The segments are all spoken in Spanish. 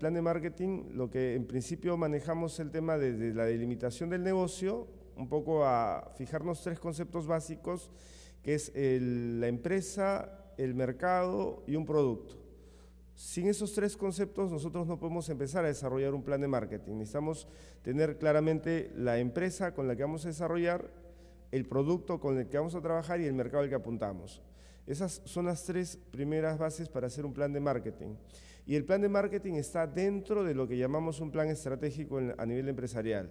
plan de marketing, lo que en principio manejamos el tema de, la delimitación del negocio, un poco a fijarnos tres conceptos básicos, que es la empresa, el mercado y un producto. Sin esos tres conceptos nosotros no podemos empezar a desarrollar un plan de marketing. Necesitamos tener claramente la empresa con la que vamos a desarrollar, el producto con el que vamos a trabajar y el mercado al que apuntamos. Esas son las tres primeras bases para hacer un plan de marketing. Y el plan de marketing está dentro de lo que llamamos un plan estratégico a nivel empresarial.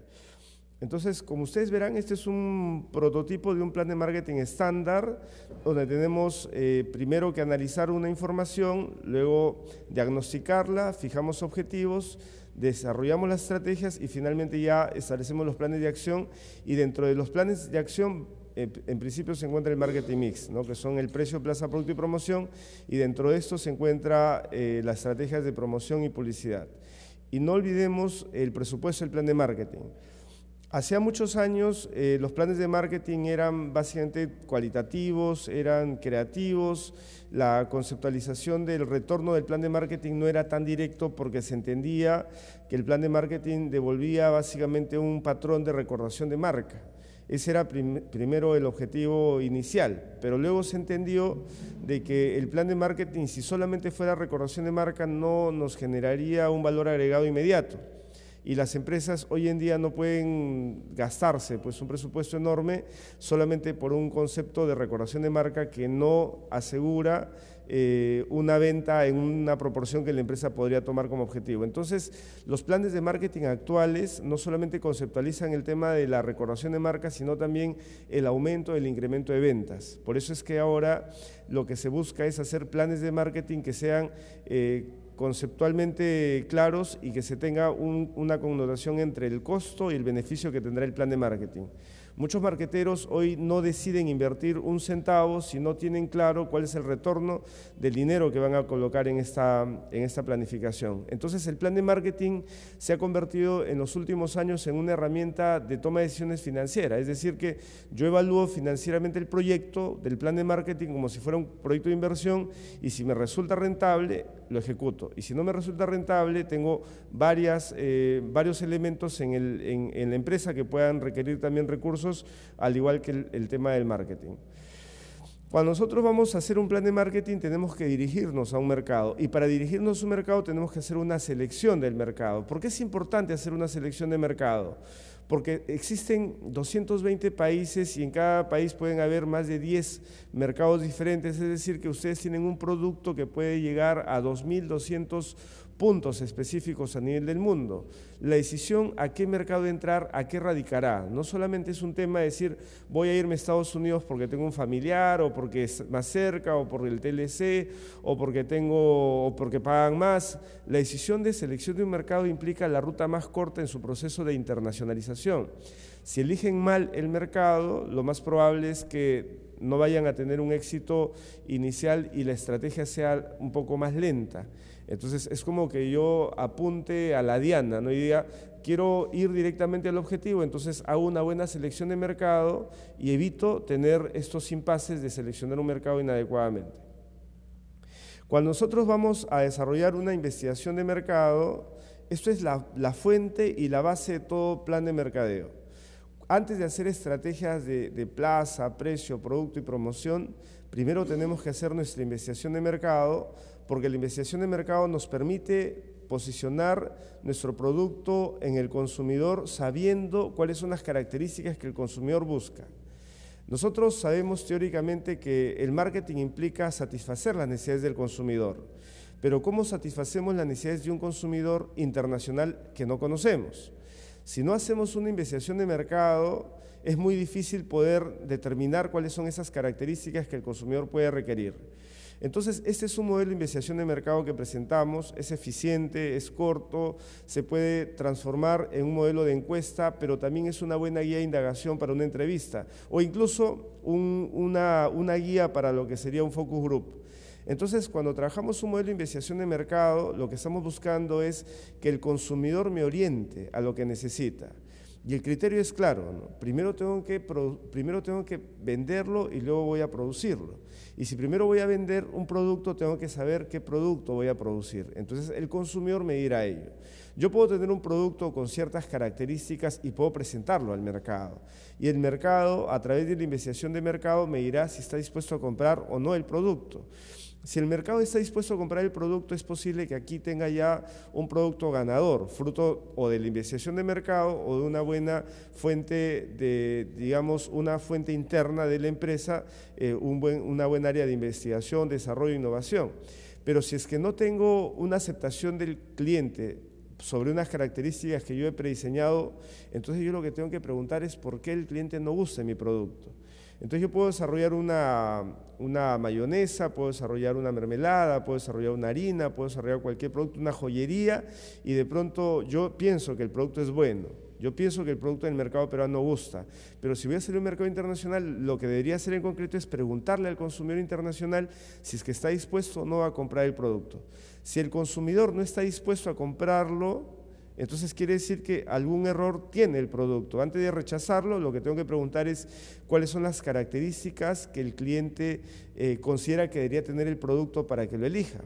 Entonces, como ustedes verán, este es un prototipo de un plan de marketing estándar, donde tenemos eh, primero que analizar una información, luego diagnosticarla, fijamos objetivos, desarrollamos las estrategias y finalmente ya establecemos los planes de acción y dentro de los planes de acción en principio se encuentra el marketing mix, que son el precio, plaza, producto y promoción, y dentro de esto se encuentra eh, las estrategias de promoción y publicidad. Y no olvidemos el presupuesto del plan de marketing. Hacía muchos años eh, los planes de marketing eran básicamente cualitativos, eran creativos, la conceptualización del retorno del plan de marketing no era tan directo porque se entendía que el plan de marketing devolvía básicamente un patrón de recordación de marca. Ese era primero el objetivo inicial, pero luego se entendió de que el plan de marketing, si solamente fuera recordación de marca, no nos generaría un valor agregado inmediato. Y las empresas hoy en día no pueden gastarse pues, un presupuesto enorme solamente por un concepto de recordación de marca que no asegura eh, una venta en una proporción que la empresa podría tomar como objetivo. Entonces, los planes de marketing actuales no solamente conceptualizan el tema de la recordación de marcas, sino también el aumento, el incremento de ventas. Por eso es que ahora lo que se busca es hacer planes de marketing que sean... Eh, conceptualmente claros y que se tenga una connotación entre el costo y el beneficio que tendrá el plan de marketing. Muchos marqueteros hoy no deciden invertir un centavo si no tienen claro cuál es el retorno del dinero que van a colocar en esta, en esta planificación. Entonces el plan de marketing se ha convertido en los últimos años en una herramienta de toma de decisiones financiera, es decir que yo evalúo financieramente el proyecto del plan de marketing como si fuera un proyecto de inversión y si me resulta rentable lo ejecuto y si no me resulta rentable tengo varias, eh, varios elementos en la empresa que puedan requerir también recursos al igual que el, el tema del marketing. Cuando nosotros vamos a hacer un plan de marketing tenemos que dirigirnos a un mercado y para dirigirnos a un mercado tenemos que hacer una selección del mercado. ¿Por qué es importante hacer una selección de mercado? Porque existen 220 países y en cada país pueden haber más de 10 mercados diferentes, es decir, que ustedes tienen un producto que puede llegar a 2.200 puntos específicos a nivel del mundo. La decisión a qué mercado entrar, a qué radicará. No solamente es un tema de decir voy a irme a Estados Unidos porque tengo un familiar o porque es más cerca o por el TLC o porque tengo o porque pagan más. La decisión de selección de un mercado implica la ruta más corta en su proceso de internacionalización. Si eligen mal el mercado, lo más probable es que no vayan a tener un éxito inicial y la estrategia sea un poco más lenta. Entonces es como que yo apunte a la diana, ¿no? Y diga, quiero ir directamente al objetivo, entonces hago una buena selección de mercado y evito tener estos impases de seleccionar un mercado inadecuadamente. Cuando nosotros vamos a desarrollar una investigación de mercado, esto es la, fuente y la base de todo plan de mercadeo. Antes de hacer estrategias de, de plaza, precio, producto y promoción, primero tenemos que hacer nuestra investigación de mercado porque la investigación de mercado nos permite posicionar nuestro producto en el consumidor sabiendo cuáles son las características que el consumidor busca. Nosotros sabemos teóricamente que el marketing implica satisfacer las necesidades del consumidor, pero ¿cómo satisfacemos las necesidades de un consumidor internacional que no conocemos? Si no hacemos una investigación de mercado, es muy difícil poder determinar cuáles son esas características que el consumidor puede requerir. Entonces, este es un modelo de investigación de mercado que presentamos, es eficiente, es corto, se puede transformar en un modelo de encuesta, pero también es una buena guía de indagación para una entrevista o incluso una, una guía para lo que sería un focus group. Entonces, cuando trabajamos un modelo de investigación de mercado, lo que estamos buscando es que el consumidor me oriente a lo que necesita. Y el criterio es claro, primero, tengo que primero tengo que venderlo y luego voy a producirlo. Y si primero voy a vender un producto, tengo que saber qué producto voy a producir. Entonces el consumidor me dirá ello. Yo puedo tener un producto con ciertas características y puedo presentarlo al mercado. Y el mercado, a través de la investigación de mercado, me dirá si está dispuesto a comprar o no el producto. Si el mercado está dispuesto a comprar el producto, es posible que aquí tenga ya un producto ganador, fruto o de la investigación de mercado o de una buena fuente de, digamos, una fuente interna de la empresa, eh, una buena área de investigación, desarrollo e innovación. Pero si es que no tengo una aceptación del cliente sobre unas características que yo he prediseñado, entonces yo lo que tengo que preguntar es por qué el cliente no gusta mi producto. Entonces yo puedo desarrollar una, mayonesa, puedo desarrollar una mermelada, puedo desarrollar una harina, puedo desarrollar cualquier producto, una joyería, y de pronto yo pienso que el producto es bueno, yo pienso que el producto en el mercado peruano gusta, pero si voy a hacer un mercado internacional, lo que debería hacer en concreto es preguntarle al consumidor internacional si es que está dispuesto o no a comprar el producto. Si el consumidor no está dispuesto a comprarlo, entonces quiere decir que algún error tiene el producto. Antes de rechazarlo, lo que tengo que preguntar es cuáles son las características que el cliente eh, considera que debería tener el producto para que lo elija.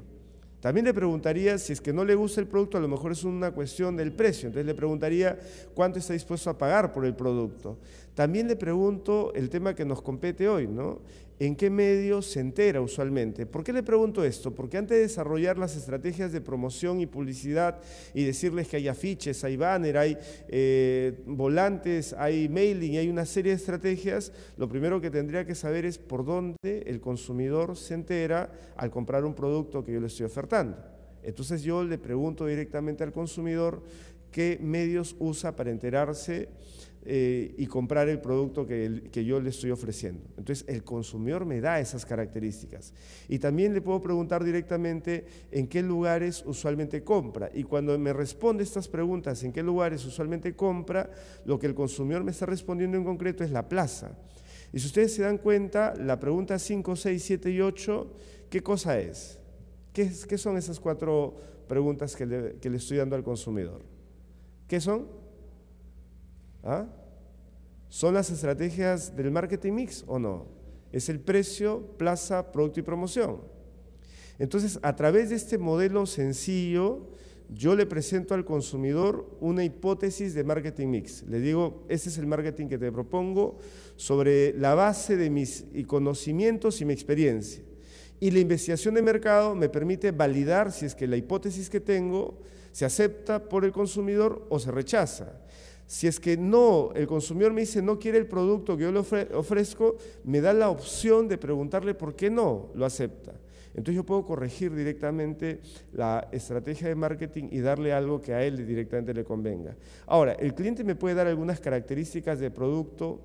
También le preguntaría, si es que no le gusta el producto, a lo mejor es una cuestión del precio. Entonces le preguntaría cuánto está dispuesto a pagar por el producto. También le pregunto el tema que nos compete hoy, ¿no? ¿En qué medios se entera usualmente? ¿Por qué le pregunto esto? Porque antes de desarrollar las estrategias de promoción y publicidad y decirles que hay afiches, hay banner, hay eh, volantes, hay mailing, hay una serie de estrategias, lo primero que tendría que saber es por dónde el consumidor se entera al comprar un producto que yo le estoy ofertando. Entonces yo le pregunto directamente al consumidor qué medios usa para enterarse eh, y comprar el producto que, yo le estoy ofreciendo. Entonces, el consumidor me da esas características. Y también le puedo preguntar directamente en qué lugares usualmente compra. Y cuando me responde estas preguntas, en qué lugares usualmente compra, lo que el consumidor me está respondiendo en concreto es la plaza. Y si ustedes se dan cuenta, la pregunta 5, 6, 7 y 8, ¿qué cosa es? ¿Qué, son esas cuatro preguntas que le, que le estoy dando al consumidor? ¿Qué son? ¿Ah? ¿Son las estrategias del marketing mix o no? Es el precio, plaza, producto y promoción. Entonces, a través de este modelo sencillo, yo le presento al consumidor una hipótesis de marketing mix. Le digo, este es el marketing que te propongo sobre la base de mis conocimientos y mi experiencia. Y la investigación de mercado me permite validar si es que la hipótesis que tengo se acepta por el consumidor o se rechaza. Si es que no, el consumidor me dice no quiere el producto que yo le ofrezco, me da la opción de preguntarle por qué no lo acepta. Entonces yo puedo corregir directamente la estrategia de marketing y darle algo que a él directamente le convenga. Ahora, el cliente me puede dar algunas características de producto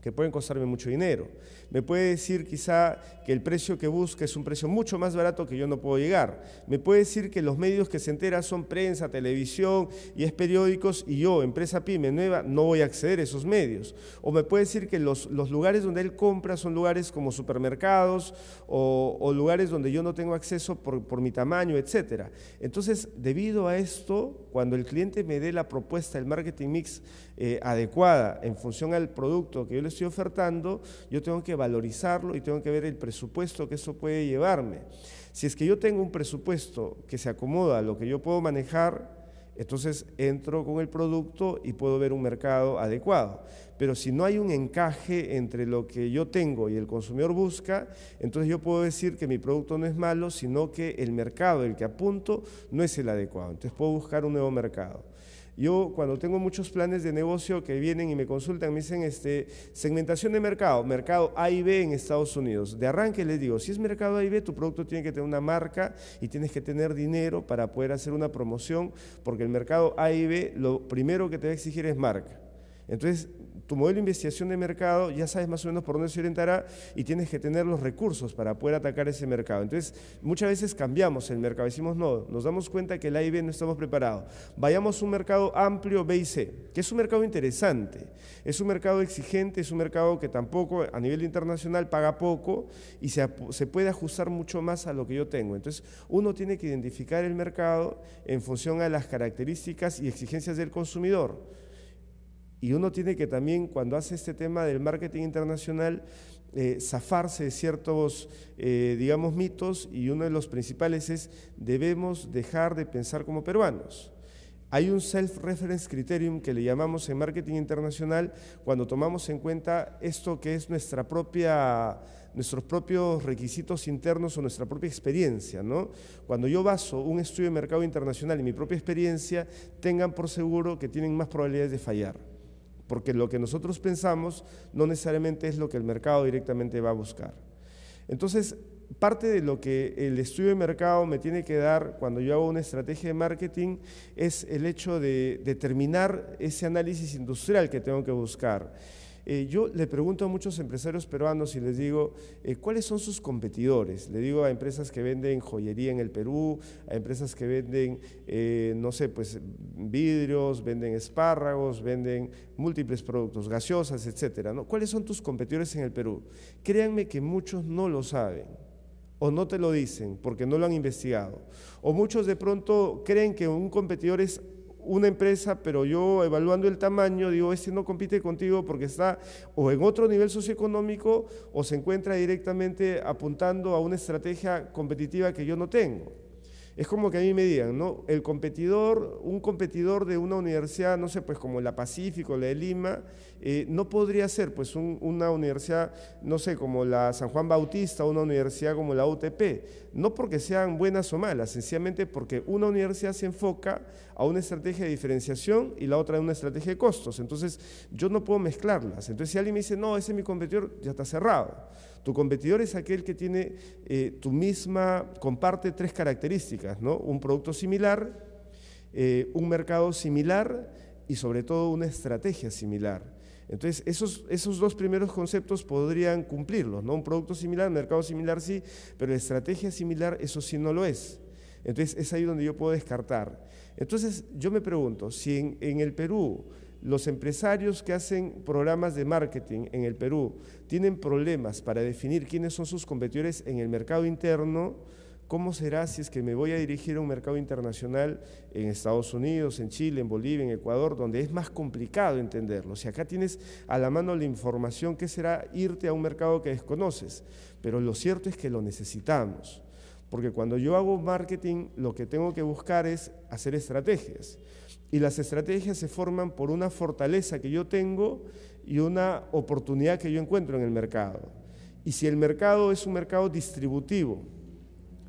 que pueden costarme mucho dinero, me puede decir quizá que el precio que busca es un precio mucho más barato que yo no puedo llegar. Me puede decir que los medios que se entera son prensa, televisión y es periódicos y yo, empresa pyme nueva, no voy a acceder a esos medios. O me puede decir que los, lugares donde él compra son lugares como supermercados o, lugares donde yo no tengo acceso por, mi tamaño, etc. Entonces, debido a esto, cuando el cliente me dé la propuesta, el marketing mix eh, adecuada en función al producto que yo le estoy ofertando, yo tengo que valorizarlo y tengo que ver el presupuesto que eso puede llevarme. Si es que yo tengo un presupuesto que se acomoda a lo que yo puedo manejar, entonces entro con el producto y puedo ver un mercado adecuado. Pero si no hay un encaje entre lo que yo tengo y el consumidor busca, entonces yo puedo decir que mi producto no es malo, sino que el mercado, el que apunto, no es el adecuado. Entonces puedo buscar un nuevo mercado. Yo cuando tengo muchos planes de negocio que vienen y me consultan, me dicen este, segmentación de mercado, mercado A y B en Estados Unidos. De arranque les digo, si es mercado A y B, tu producto tiene que tener una marca y tienes que tener dinero para poder hacer una promoción, porque el mercado A y B lo primero que te va a exigir es marca. Entonces, tu modelo de investigación de mercado ya sabes más o menos por dónde se orientará y tienes que tener los recursos para poder atacar ese mercado. Entonces, muchas veces cambiamos el mercado, decimos no, nos damos cuenta que el A y B no estamos preparados. Vayamos a un mercado amplio B y C, que es un mercado interesante, es un mercado exigente, es un mercado que tampoco a nivel internacional paga poco y se, se puede ajustar mucho más a lo que yo tengo. Entonces, uno tiene que identificar el mercado en función a las características y exigencias del consumidor. Y uno tiene que también, cuando hace este tema del marketing internacional, eh, zafarse de ciertos, eh, digamos, mitos, y uno de los principales es, debemos dejar de pensar como peruanos. Hay un self-reference criterium que le llamamos en marketing internacional cuando tomamos en cuenta esto que es nuestra propia, nuestros propios requisitos internos o nuestra propia experiencia. ¿no? Cuando yo baso un estudio de mercado internacional en mi propia experiencia, tengan por seguro que tienen más probabilidades de fallar porque lo que nosotros pensamos no necesariamente es lo que el mercado directamente va a buscar. Entonces, parte de lo que el estudio de mercado me tiene que dar cuando yo hago una estrategia de marketing es el hecho de determinar ese análisis industrial que tengo que buscar. Eh, yo le pregunto a muchos empresarios peruanos y les digo, eh, ¿cuáles son sus competidores? Le digo a empresas que venden joyería en el Perú, a empresas que venden, eh, no sé, pues vidrios, venden espárragos, venden múltiples productos, gaseosas, etcétera. ¿no? ¿Cuáles son tus competidores en el Perú? Créanme que muchos no lo saben o no te lo dicen porque no lo han investigado. O muchos de pronto creen que un competidor es una empresa, pero yo evaluando el tamaño, digo, este no compite contigo porque está o en otro nivel socioeconómico o se encuentra directamente apuntando a una estrategia competitiva que yo no tengo. Es como que a mí me digan, ¿no? El competidor, un competidor de una universidad, no sé, pues como la Pacífico, la de Lima, eh, no podría ser pues una universidad, no sé, como la San Juan Bautista, una universidad como la UTP. No porque sean buenas o malas, sencillamente porque una universidad se enfoca a una estrategia de diferenciación y la otra a una estrategia de costos. Entonces, yo no puedo mezclarlas. Entonces, si alguien me dice, no, ese es mi competidor, ya está cerrado. Tu competidor es aquel que tiene eh, tu misma, comparte tres características, ¿no? Un producto similar, eh, un mercado similar y sobre todo una estrategia similar. Entonces, esos, esos dos primeros conceptos podrían cumplirlos, ¿no? Un producto similar, mercado similar sí, pero la estrategia similar, eso sí no lo es. Entonces, es ahí donde yo puedo descartar. Entonces, yo me pregunto, si en el Perú los empresarios que hacen programas de marketing en el Perú tienen problemas para definir quiénes son sus competidores en el mercado interno. ¿Cómo será si es que me voy a dirigir a un mercado internacional en Estados Unidos, en Chile, en Bolivia, en Ecuador, donde es más complicado entenderlo? Si acá tienes a la mano la información, ¿qué será irte a un mercado que desconoces? Pero lo cierto es que lo necesitamos, porque cuando yo hago marketing, lo que tengo que buscar es hacer estrategias. Y las estrategias se forman por una fortaleza que yo tengo y una oportunidad que yo encuentro en el mercado. Y si el mercado es un mercado distributivo,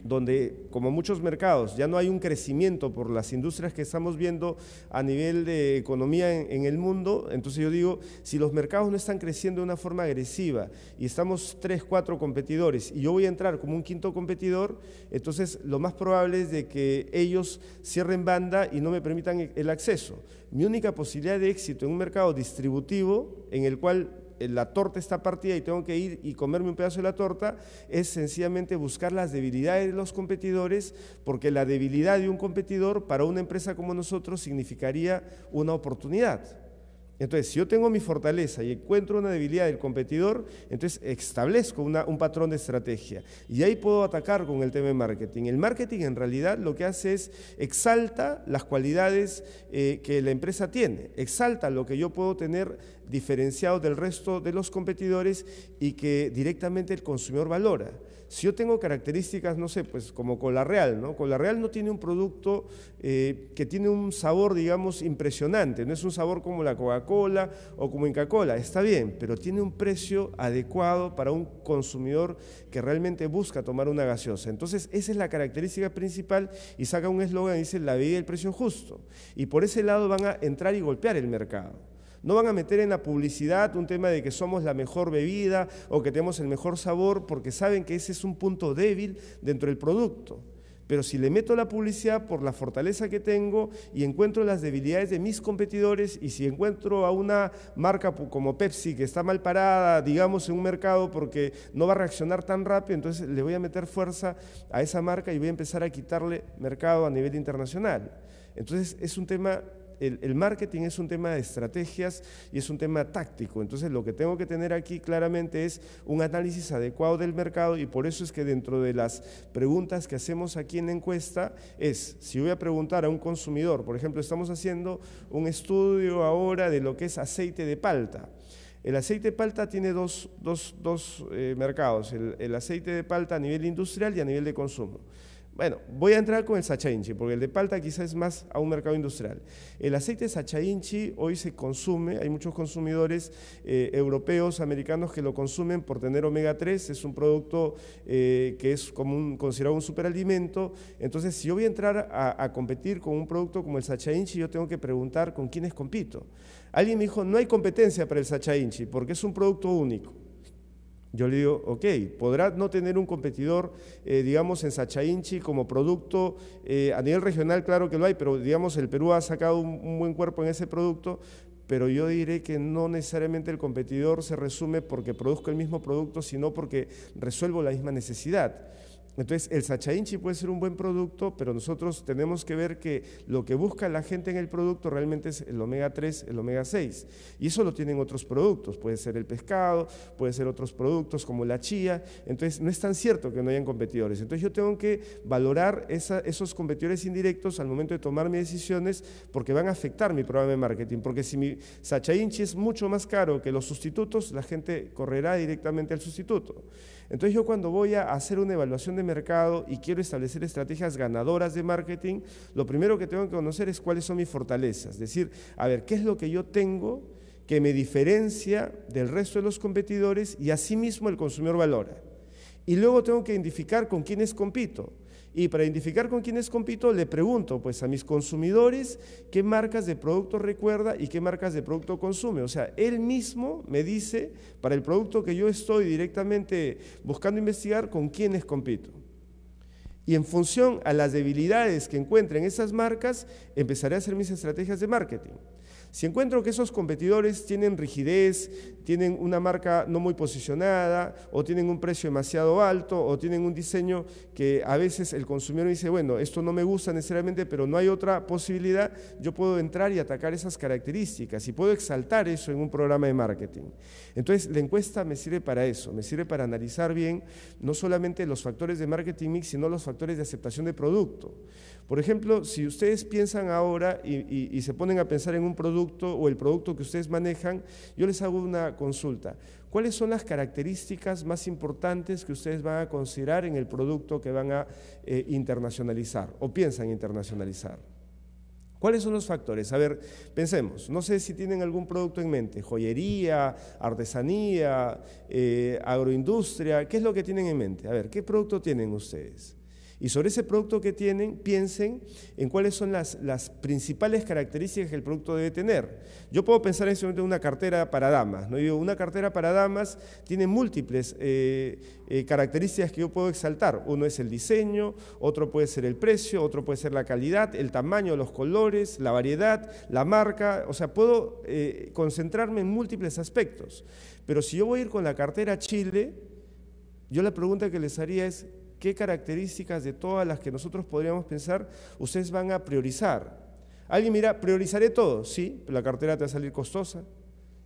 donde como muchos mercados ya no hay un crecimiento por las industrias que estamos viendo a nivel de economía en, el mundo, entonces yo digo, si los mercados no están creciendo de una forma agresiva y estamos tres, cuatro competidores y yo voy a entrar como un quinto competidor, entonces lo más probable es de que ellos cierren banda y no me permitan el acceso. Mi única posibilidad de éxito en un mercado distributivo en el cual eh, la torta está partida y tengo que ir y comerme un pedazo de la torta, es sencillamente buscar las debilidades de los competidores, porque la debilidad de un competidor para una empresa como nosotros significaría una oportunidad. Entonces, si yo tengo mi fortaleza y encuentro una debilidad del competidor, entonces establezco un patrón de estrategia. Y ahí puedo atacar con el tema de marketing. El marketing en realidad lo que hace es exalta las cualidades eh, que la empresa tiene, exalta lo que yo puedo tener diferenciado del resto de los competidores y que directamente el consumidor valora. Si yo tengo características, no sé, pues como Real, ¿no? Real no tiene un producto eh, que tiene un sabor, digamos, impresionante, no es un sabor como la Coca-Cola o como Inca-Cola, está bien, pero tiene un precio adecuado para un consumidor que realmente busca tomar una gaseosa. Entonces, esa es la característica principal y saca un eslogan, y dice la y el precio justo. Y por ese lado van a entrar y golpear el mercado. No van a meter en la publicidad un tema de que somos la mejor bebida o que tenemos el mejor sabor, porque saben que ese es un punto débil dentro del producto. Pero si le meto la publicidad por la fortaleza que tengo y encuentro las debilidades de mis competidores y si encuentro a una marca como Pepsi que está mal parada, digamos, en un mercado porque no va a reaccionar tan rápido, entonces le voy a meter fuerza a esa marca y voy a empezar a quitarle mercado a nivel internacional. Entonces es un tema el, marketing es un tema de estrategias y es un tema táctico. Entonces lo que tengo que tener aquí claramente es un análisis adecuado del mercado y por eso es que dentro de las preguntas que hacemos aquí en la encuesta es, si voy a preguntar a un consumidor, por ejemplo, estamos haciendo un estudio ahora de lo que es aceite de palta. El aceite de palta tiene dos, eh, mercados, el aceite de palta a nivel industrial y a nivel de consumo. Bueno, voy a entrar con el Sacha Inchi, porque el de palta quizás es más a un mercado industrial. El aceite Sacha Inchi hoy se consume, hay muchos consumidores eh, europeos, americanos que lo consumen por tener omega 3, es un producto eh, que es considerado un superalimento. Entonces, si yo voy a entrar a, competir con un producto como el Sacha Inchi, yo tengo que preguntar con quiénes compito. Alguien me dijo, no hay competencia para el Sacha Inchi, porque es un producto único. Yo le digo, ok, podrá no tener un competidor, eh, digamos, en Sachainchi como producto, eh, a nivel regional claro que lo hay, pero digamos, el Perú ha sacado un buen cuerpo en ese producto, pero yo diré que no necesariamente el competidor se resume porque produzco el mismo producto, sino porque resuelvo la misma necesidad. Entonces, el Sacha Inchi puede ser un buen producto, pero nosotros tenemos que ver que lo que busca la gente en el producto realmente es el omega 3, el omega 6. Y eso lo tienen otros productos, puede ser el pescado, puede ser otros productos como la chía. Entonces, no es tan cierto que no hayan competidores. Entonces, yo tengo que valorar esos competidores indirectos al momento de tomar mis decisiones porque van a afectar mi programa de marketing. Porque si mi Sacha Inchi es mucho más caro que los sustitutos, la gente correrá directamente al sustituto. Entonces yo cuando voy a hacer una evaluación de mercado y quiero establecer estrategias ganadoras de marketing, lo primero que tengo que conocer es cuáles son mis fortalezas. Es decir, a ver, ¿qué es lo que yo tengo que me diferencia del resto de los competidores y asimismo el consumidor valora? Y luego tengo que identificar con quiénes compito. Y para identificar con quiénes compito, le pregunto pues a mis consumidores qué marcas de producto recuerda y qué marcas de producto consume. O sea, él mismo me dice para el producto que yo estoy directamente buscando investigar con quiénes compito. Y en función a las debilidades que encuentren esas marcas, empezaré a hacer mis estrategias de marketing. Si encuentro que esos competidores tienen rigidez, tienen una marca no muy posicionada, o tienen un precio demasiado alto, o tienen un diseño que a veces el consumidor dice, bueno, esto no me gusta necesariamente, pero no hay otra posibilidad, yo puedo entrar y atacar esas características y puedo exaltar eso en un programa de marketing. Entonces, la encuesta me sirve para eso, me sirve para analizar bien no solamente los factores de marketing mix, sino los factores de aceptación de producto. Por ejemplo, si ustedes piensan ahora y, se ponen a pensar en un producto, o el producto que ustedes manejan, yo les hago una consulta. ¿Cuáles son las características más importantes que ustedes van a considerar en el producto que van a eh, internacionalizar o piensan internacionalizar? ¿Cuáles son los factores? A ver, pensemos, no sé si tienen algún producto en mente, joyería, artesanía, eh, agroindustria, ¿qué es lo que tienen en mente? A ver, ¿qué producto tienen ustedes? Y sobre ese producto que tienen, piensen en cuáles son las, principales características que el producto debe tener. Yo puedo pensar en este una cartera para damas. ¿no? una cartera para damas tiene múltiples eh, eh, características que yo puedo exaltar. Uno es el diseño, otro puede ser el precio, otro puede ser la calidad, el tamaño, los colores, la variedad, la marca. O sea, puedo eh, concentrarme en múltiples aspectos. Pero si yo voy a ir con la cartera Chile, yo la pregunta que les haría es, qué características de todas las que nosotros podríamos pensar ustedes van a priorizar. Alguien mira, priorizaré todo, sí, pero la cartera te va a salir costosa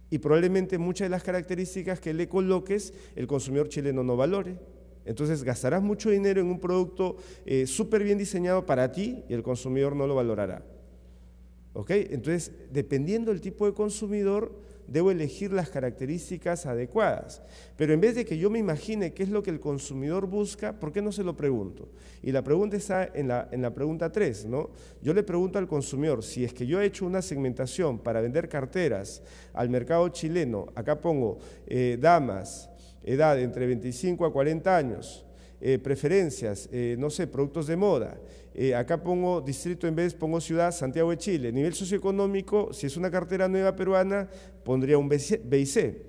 y probablemente muchas de las características que le coloques el consumidor chileno no valore. Entonces gastarás mucho dinero en un producto eh, súper bien diseñado para ti y el consumidor no lo valorará. ¿Ok? Entonces, dependiendo del tipo de consumidor, debo elegir las características adecuadas. Pero en vez de que yo me imagine qué es lo que el consumidor busca, ¿por qué no se lo pregunto? Y la pregunta está en la, en la pregunta 3, ¿no? Yo le pregunto al consumidor, si es que yo he hecho una segmentación para vender carteras al mercado chileno, acá pongo eh, damas, edad entre 25 a 40 años, eh, preferencias, eh, no sé, productos de moda, eh, acá pongo distrito en vez pongo ciudad, Santiago de Chile. Nivel socioeconómico, si es una cartera nueva peruana, pondría un BIC.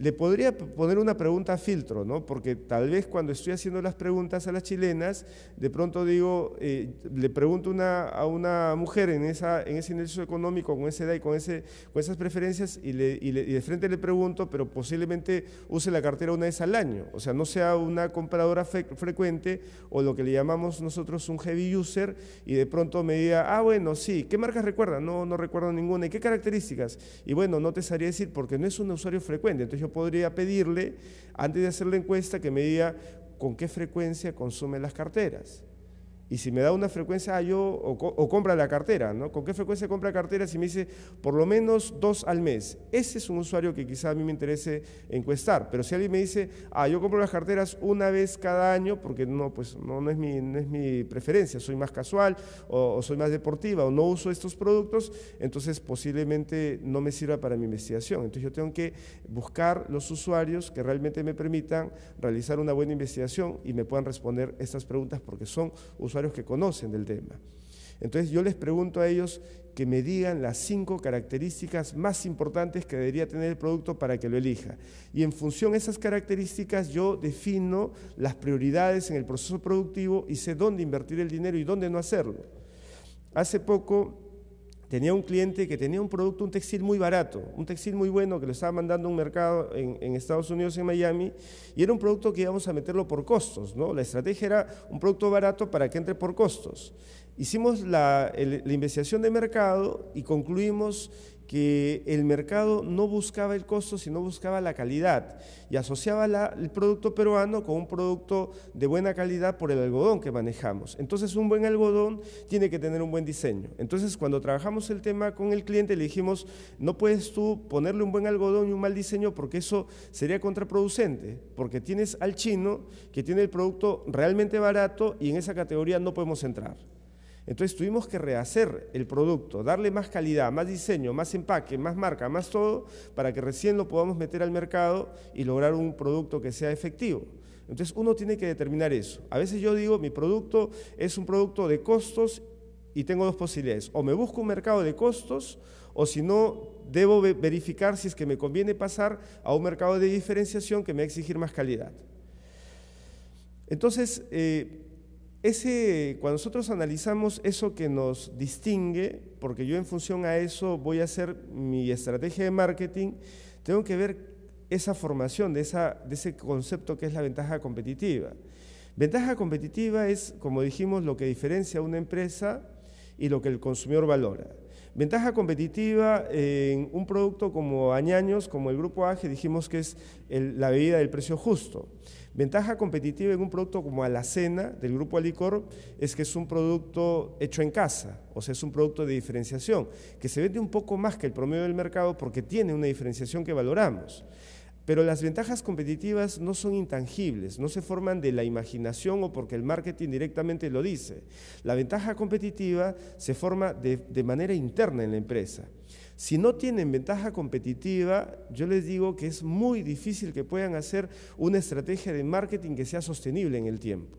Le podría poner una pregunta a filtro, ¿no? Porque tal vez cuando estoy haciendo las preguntas a las chilenas, de pronto digo, eh, le pregunto a una mujer en, ese inicio económico, con esa edad y con, esas preferencias, y, le, de frente le pregunto, pero posiblemente use la cartera una vez al año. O sea, no sea una compradora frecuente o lo que le llamamos nosotros un heavy user, y de pronto me diga, ah, bueno, sí, ¿qué marcas recuerda? No, no recuerdo ninguna. ¿Y qué características? Y bueno, no te sabría decir porque no es un usuario frecuente. Entonces yo podría pedirle, antes de hacer la encuesta, que me diga con qué frecuencia consume las carteras. Y si me da una frecuencia, ah, yo, o, compra la cartera, ¿no? ¿Con qué frecuencia compra cartera? Si me dice por lo menos dos al mes. Ese es un usuario que quizá a mí me interese encuestar. Pero si alguien me dice, ah, yo compro las carteras una vez cada año, porque no, pues no, no, es, mi, es mi preferencia, soy más casual o soy más deportiva o no uso estos productos, entonces posiblemente no me sirva para mi investigación. Entonces yo tengo que buscar los usuarios que realmente me permitan realizar una buena investigación y me puedan responder estas preguntas porque son usuarios que conocen del tema. Entonces yo les pregunto a ellos que me digan las cinco características más importantes que debería tener el producto para que lo elija. Y en función de esas características yo defino las prioridades en el proceso productivo y sé dónde invertir el dinero y dónde no hacerlo. Hace poco tenía un cliente que tenía un producto, un textil muy barato, un textil muy bueno que lo estaba mandando a un mercado en, Estados Unidos, en Miami, y era un producto que íbamos a meterlo por costos, ¿no? La estrategia era un producto barato para que entre por costos. Hicimos la, la investigación de mercado y concluimos que el mercado no buscaba el costo, sino buscaba la calidad y asociaba el producto peruano con un producto de buena calidad por el algodón que manejamos. Entonces un buen algodón tiene que tener un buen diseño. Entonces cuando trabajamos el tema con el cliente le dijimos, no puedes tú ponerle un buen algodón y un mal diseño porque eso sería contraproducente, porque tienes al chino que tiene el producto realmente barato y en esa categoría no podemos entrar. Entonces tuvimos que rehacer el producto, darle más calidad, más diseño, más empaque, más marca, más todo, para que recién lo podamos meter al mercado y lograr un producto que sea efectivo. Entonces uno tiene que determinar eso. A veces yo digo, mi producto es un producto de costos y tengo dos posibilidades. O me busco un mercado de costos o si no, debo verificar si es que me conviene pasar a un mercado de diferenciación que me va a exigir más calidad. Entonces, eh, cuando nosotros analizamos eso que nos distingue, porque yo en función a eso voy a hacer mi estrategia de marketing, tengo que ver esa formación de, ese concepto que es la ventaja competitiva. Ventaja competitiva es, como dijimos, lo que diferencia a una empresa y lo que el consumidor valora. Ventaja competitiva en un producto como Añaños, como el Grupo AGE, dijimos que es la bebida del precio justo. Ventaja competitiva en un producto como Alacena del grupo Alicor es que es un producto hecho en casa, o sea, es un producto de diferenciación, que se vende un poco más que el promedio del mercado porque tiene una diferenciación que valoramos. Pero las ventajas competitivas no son intangibles, no se forman de la imaginación o porque el marketing directamente lo dice. La ventaja competitiva se forma de, de manera interna en la empresa. Si no tienen ventaja competitiva, yo les digo que es muy difícil que puedan hacer una estrategia de marketing que sea sostenible en el tiempo.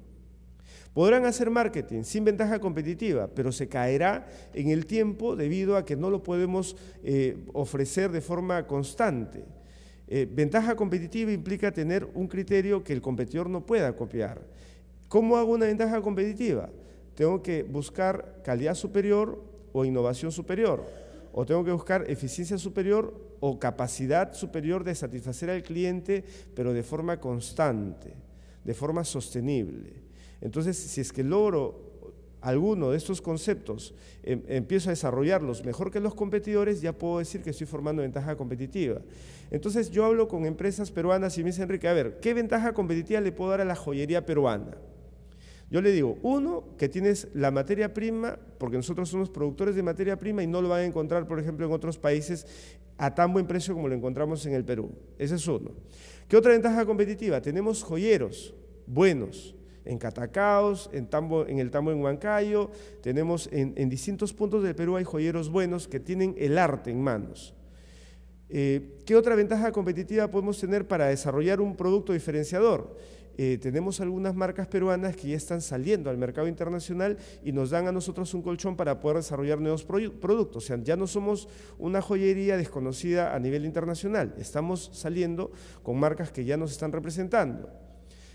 Podrán hacer marketing sin ventaja competitiva, pero se caerá en el tiempo debido a que no lo podemos eh, ofrecer de forma constante. Eh, ventaja competitiva implica tener un criterio que el competidor no pueda copiar. ¿Cómo hago una ventaja competitiva? Tengo que buscar calidad superior o innovación superior o tengo que buscar eficiencia superior o capacidad superior de satisfacer al cliente, pero de forma constante, de forma sostenible. Entonces, si es que logro alguno de estos conceptos, em, empiezo a desarrollarlos mejor que los competidores, ya puedo decir que estoy formando ventaja competitiva. Entonces yo hablo con empresas peruanas y me dicen, Enrique, a ver, ¿qué ventaja competitiva le puedo dar a la joyería peruana? Yo le digo, uno, que tienes la materia prima, porque nosotros somos productores de materia prima y no lo van a encontrar, por ejemplo, en otros países a tan buen precio como lo encontramos en el Perú. Ese es uno. ¿Qué otra ventaja competitiva? Tenemos joyeros buenos, en Catacaos, en, tambo, en, el Tambo en Huancayo, tenemos en, distintos puntos del Perú hay joyeros buenos que tienen el arte en manos. Eh, ¿Qué otra ventaja competitiva podemos tener para desarrollar un producto diferenciador? Eh, tenemos algunas marcas peruanas que ya están saliendo al mercado internacional y nos dan a nosotros un colchón para poder desarrollar nuevos productos. O sea, ya no somos una joyería desconocida a nivel internacional, estamos saliendo con marcas que ya nos están representando.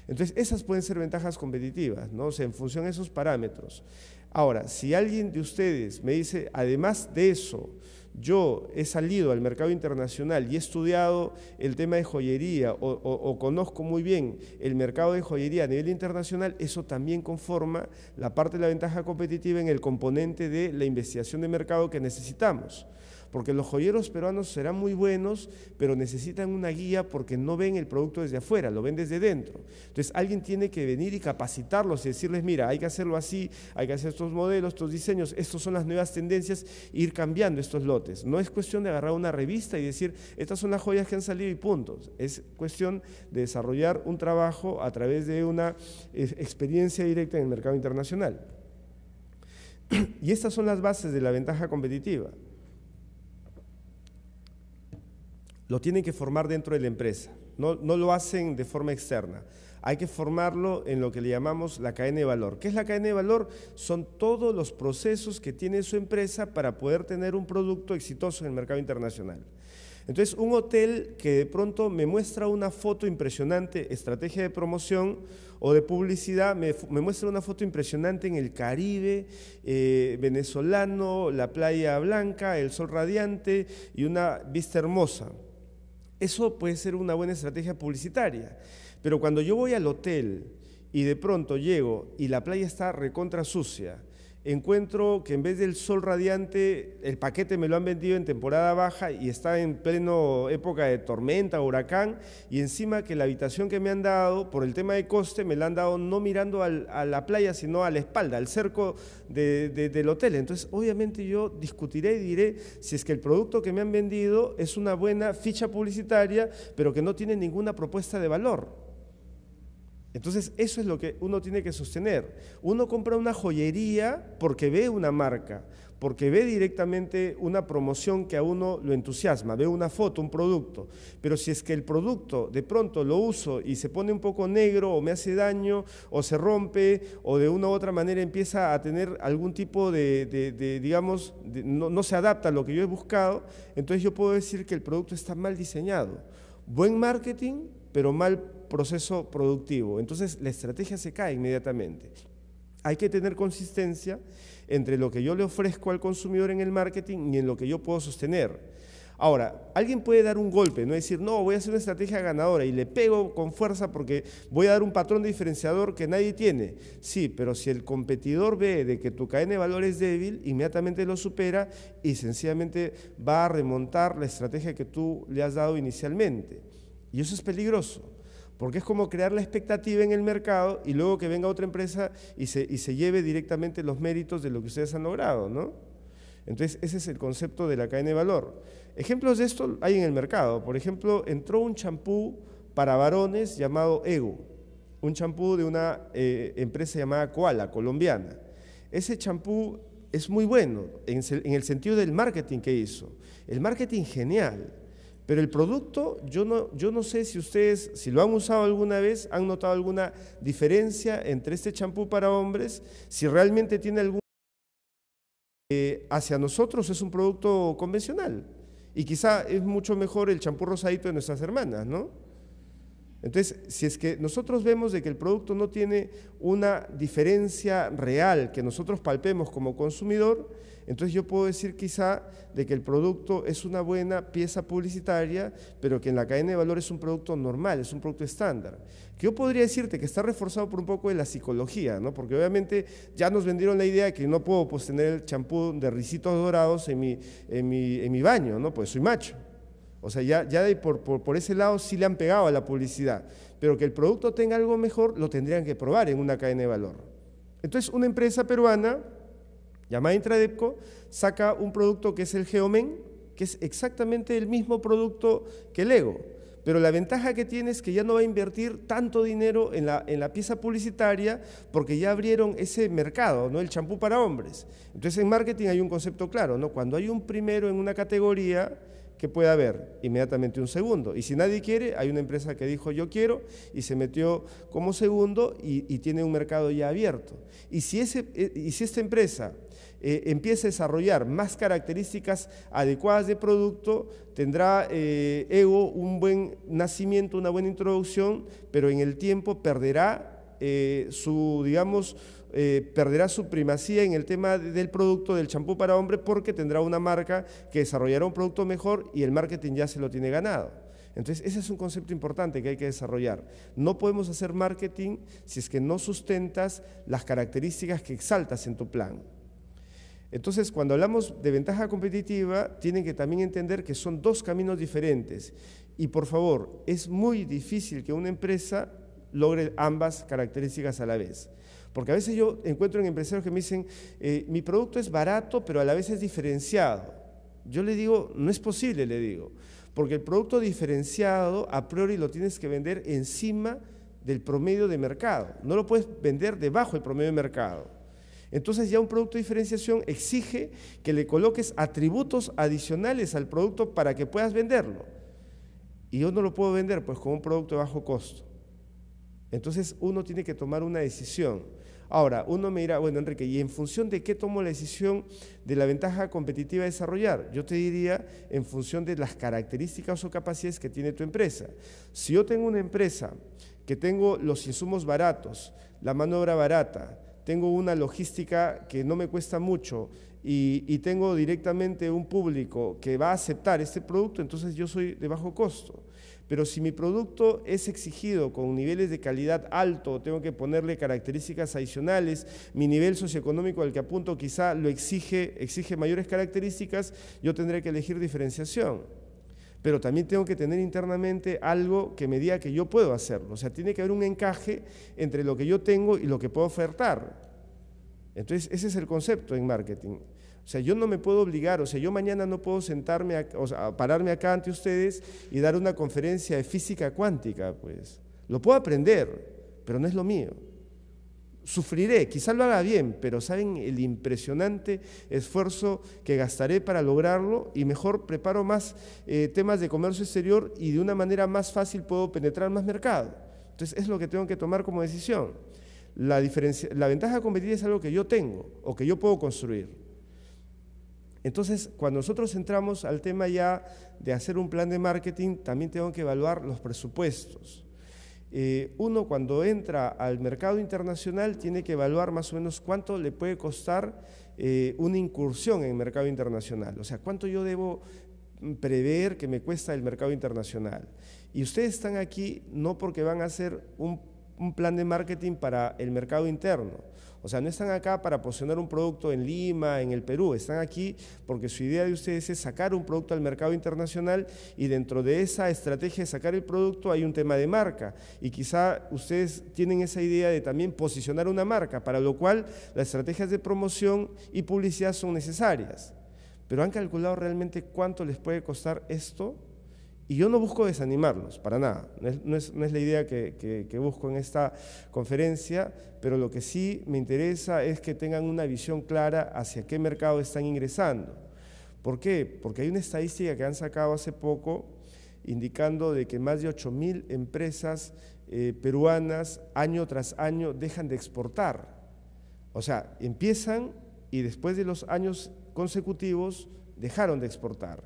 Entonces, esas pueden ser ventajas competitivas, ¿no? O en función de esos parámetros. Ahora, si alguien de ustedes me dice, además de eso, yo he salido al mercado internacional y he estudiado el tema de joyería o, conozco muy bien el mercado de joyería a nivel internacional, eso también conforma la parte de la ventaja competitiva en el componente de la investigación de mercado que necesitamos porque los joyeros peruanos serán muy buenos, pero necesitan una guía porque no ven el producto desde afuera, lo ven desde dentro. Entonces alguien tiene que venir y capacitarlos y decirles, mira, hay que hacerlo así, hay que hacer estos modelos, estos diseños, estas son las nuevas tendencias, ir cambiando estos lotes. No es cuestión de agarrar una revista y decir, estas son las joyas que han salido y puntos. Es cuestión de desarrollar un trabajo a través de una eh, experiencia directa en el mercado internacional. Y estas son las bases de la ventaja competitiva. lo tienen que formar dentro de la empresa, no, lo hacen de forma externa. Hay que formarlo en lo que le llamamos la cadena de valor. ¿Qué es la cadena de valor? Son todos los procesos que tiene su empresa para poder tener un producto exitoso en el mercado internacional. Entonces, un hotel que de pronto me muestra una foto impresionante, estrategia de promoción o de publicidad, me, muestra una foto impresionante en el Caribe, eh, venezolano, la playa blanca, el sol radiante y una vista hermosa eso puede ser una buena estrategia publicitaria. Pero cuando yo voy al hotel y de pronto llego y la playa está recontra sucia encuentro que en vez del sol radiante, el paquete me lo han vendido en temporada baja y está en pleno época de tormenta, huracán, y encima que la habitación que me han dado, por el tema de coste, me la han dado no mirando a la playa, sino a la espalda, al cerco del hotel. Entonces, obviamente yo discutiré y diré si es que el producto que me han vendido es una buena ficha publicitaria, pero que no tiene ninguna propuesta de valor. Entonces, eso es lo que uno tiene que sostener. Uno compra una joyería porque ve una marca, porque ve directamente una promoción que a uno lo entusiasma, ve una foto, un producto. Pero si es que el producto de pronto lo uso y se pone un poco negro o me hace daño o se rompe o de una u otra manera empieza a tener algún tipo de, digamos, no, no se adapta a lo que yo he buscado, entonces yo puedo decir que el producto está mal diseñado. Buen marketing, pero mal proceso productivo. Entonces la estrategia se cae inmediatamente. Hay que tener consistencia entre lo que yo le ofrezco al consumidor en el marketing y en lo que yo puedo sostener. Ahora, alguien puede dar un golpe, no decir, no, voy a hacer una estrategia ganadora y le pego con fuerza porque voy a dar un patrón diferenciador que nadie tiene. Sí, pero si el competidor ve de que tu cadena de valor es débil, inmediatamente lo supera y sencillamente va a remontar la estrategia que tú le has dado inicialmente. Y eso es peligroso. Porque es como crear la expectativa en el mercado y luego que venga otra empresa y se, y se lleve directamente los méritos de lo que ustedes han logrado, ¿no? Entonces, ese es el concepto de la cadena de valor. Ejemplos de esto hay en el mercado. Por ejemplo, entró un champú para varones llamado Ego, un champú de una eh, empresa llamada Koala, colombiana. Ese champú es muy bueno en, en el sentido del marketing que hizo. El marketing genial pero el producto, yo no, yo no sé si ustedes, si lo han usado alguna vez, han notado alguna diferencia entre este champú para hombres, si realmente tiene algún... Eh, hacia nosotros es un producto convencional y quizá es mucho mejor el champú rosadito de nuestras hermanas, ¿no? Entonces, si es que nosotros vemos de que el producto no tiene una diferencia real que nosotros palpemos como consumidor, entonces yo puedo decir quizá de que el producto es una buena pieza publicitaria, pero que en la cadena de valor es un producto normal, es un producto estándar. yo podría decirte que está reforzado por un poco de la psicología, ¿no? Porque obviamente ya nos vendieron la idea de que no puedo pues, tener el champú de risitos dorados en mi, en mi, en mi baño, ¿no? Pues soy macho. O sea, ya, ya por, ese lado sí le han pegado a la publicidad, pero que el producto tenga algo mejor lo tendrían que probar en una cadena de valor. Entonces, una empresa peruana llamada Intradepco saca un producto que es el Geomen, que es exactamente el mismo producto que el Ego. Pero la ventaja que tiene es que ya no va a invertir tanto dinero en la, en la pieza publicitaria porque ya abrieron ese mercado, ¿no? El champú para hombres. Entonces en marketing hay un concepto claro, ¿no? Cuando hay un primero en una categoría, ¿Qué puede haber? Inmediatamente un segundo. Y si nadie quiere, hay una empresa que dijo yo quiero y se metió como segundo y, tiene un mercado ya abierto. Y si, ese, eh, y si esta empresa eh, empieza a desarrollar más características adecuadas de producto, tendrá eh, ego un buen nacimiento, una buena introducción, pero en el tiempo perderá su, digamos, eh, perderá su primacía en el tema del producto del champú para hombre porque tendrá una marca que desarrollará un producto mejor y el marketing ya se lo tiene ganado. Entonces, ese es un concepto importante que hay que desarrollar. No podemos hacer marketing si es que no sustentas las características que exaltas en tu plan. Entonces, cuando hablamos de ventaja competitiva, tienen que también entender que son dos caminos diferentes. Y por favor, es muy difícil que una empresa logre ambas características a la vez. Porque a veces yo encuentro en empresarios que me dicen, eh, mi producto es barato, pero a la vez es diferenciado. Yo le digo, no es posible, le digo, porque el producto diferenciado a priori lo tienes que vender encima del promedio de mercado, no lo puedes vender debajo del promedio de mercado. Entonces ya un producto de diferenciación exige que le coloques atributos adicionales al producto para que puedas venderlo. Y yo no lo puedo vender pues con un producto de bajo costo. Entonces uno tiene que tomar una decisión. Ahora, uno me dirá, bueno, Enrique, ¿y en función de qué tomo la decisión de la ventaja competitiva desarrollar? Yo te diría en función de las características o capacidades que tiene tu empresa. Si yo tengo una empresa que tengo los insumos baratos, la mano obra barata, tengo una logística que no me cuesta mucho y, y, tengo directamente un público que va a aceptar este producto, entonces yo soy de bajo costo. Pero si mi producto es exigido con niveles de calidad alto, tengo que ponerle características adicionales, mi nivel socioeconómico al que apunto quizá lo exige, exige mayores características, yo tendré que elegir diferenciación. Pero también tengo que tener internamente algo que me diga que yo puedo hacerlo. O sea, tiene que haber un encaje entre lo que yo tengo y lo que puedo ofertar. Entonces, ese es el concepto en marketing. O sea, yo no me puedo obligar, o sea, yo mañana no puedo sentarme, o pararme acá ante ustedes y dar una conferencia de física cuántica, pues. Lo puedo aprender, pero no es lo mío. Sufriré, quizá lo haga bien, pero saben el impresionante esfuerzo que gastaré para lograrlo y mejor preparo más eh, temas de comercio exterior y de una manera más fácil puedo penetrar más mercado. Entonces es lo que tengo que tomar como decisión. La, diferencia, la ventaja competitiva es algo que yo tengo o que yo puedo construir. Entonces, cuando nosotros entramos al tema ya de hacer un plan de marketing, también tengo que evaluar los presupuestos. Eh, uno cuando entra al mercado internacional tiene que evaluar más o menos cuánto le puede costar eh, una incursión en el mercado internacional, o sea, cuánto yo debo mm, prever que me cuesta el mercado internacional. Y ustedes están aquí no porque van a hacer un, un plan de marketing para el mercado interno, o sea, no están acá para posicionar un producto en Lima, en el Perú, están aquí porque su idea de ustedes es sacar un producto al mercado internacional y dentro de esa estrategia de sacar el producto hay un tema de marca y quizá ustedes tienen esa idea de también posicionar una marca, para lo cual las estrategias de promoción y publicidad son necesarias. Pero ¿han calculado realmente cuánto les puede costar esto? Y yo no busco desanimarlos, para nada. No es, la idea que, busco en esta conferencia, pero lo que sí me interesa es que tengan una visión clara hacia qué mercado están ingresando. ¿Por qué? Porque hay una estadística que han sacado hace poco indicando de que más de 8.000 empresas eh, peruanas año tras año dejan de exportar. O sea, empiezan y después de los años consecutivos dejaron de exportar.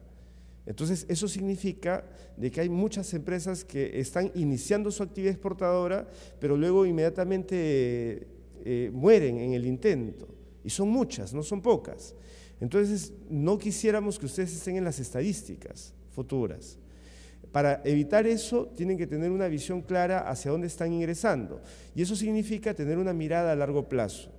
Entonces, eso significa de que hay muchas empresas que están iniciando su actividad exportadora, pero luego inmediatamente eh, eh, mueren en el intento. Y son muchas, no son pocas. Entonces, no quisiéramos que ustedes estén en las estadísticas futuras. Para evitar eso, tienen que tener una visión clara hacia dónde están ingresando. Y eso significa tener una mirada a largo plazo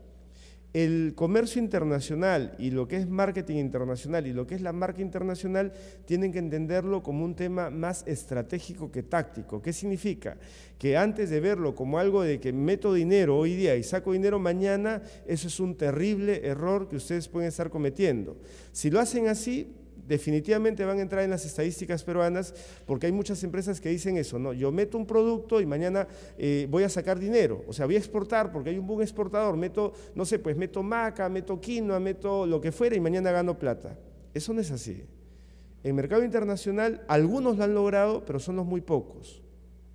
el comercio internacional y lo que es marketing internacional y lo que es la marca internacional tienen que entenderlo como un tema más estratégico que táctico. ¿Qué significa? Que antes de verlo como algo de que meto dinero hoy día y saco dinero mañana, eso es un terrible error que ustedes pueden estar cometiendo. Si lo hacen así, definitivamente van a entrar en las estadísticas peruanas porque hay muchas empresas que dicen eso, no, yo meto un producto y mañana eh, voy a sacar dinero, o sea, voy a exportar porque hay un buen exportador, meto, no sé, pues meto maca, meto quinoa, meto lo que fuera y mañana gano plata. Eso no es así. En mercado internacional algunos lo han logrado, pero son los muy pocos.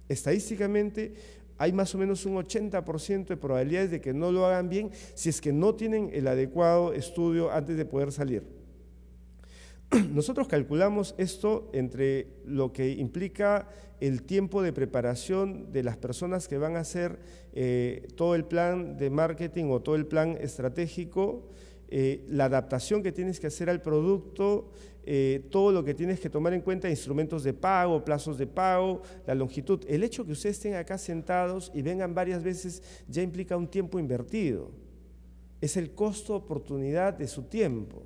Estadísticamente hay más o menos un 80% de probabilidades de que no lo hagan bien si es que no tienen el adecuado estudio antes de poder salir. Nosotros calculamos esto entre lo que implica el tiempo de preparación de las personas que van a hacer eh, todo el plan de marketing o todo el plan estratégico, eh, la adaptación que tienes que hacer al producto, eh, todo lo que tienes que tomar en cuenta, instrumentos de pago, plazos de pago, la longitud. El hecho que ustedes estén acá sentados y vengan varias veces ya implica un tiempo invertido. Es el costo oportunidad de su tiempo.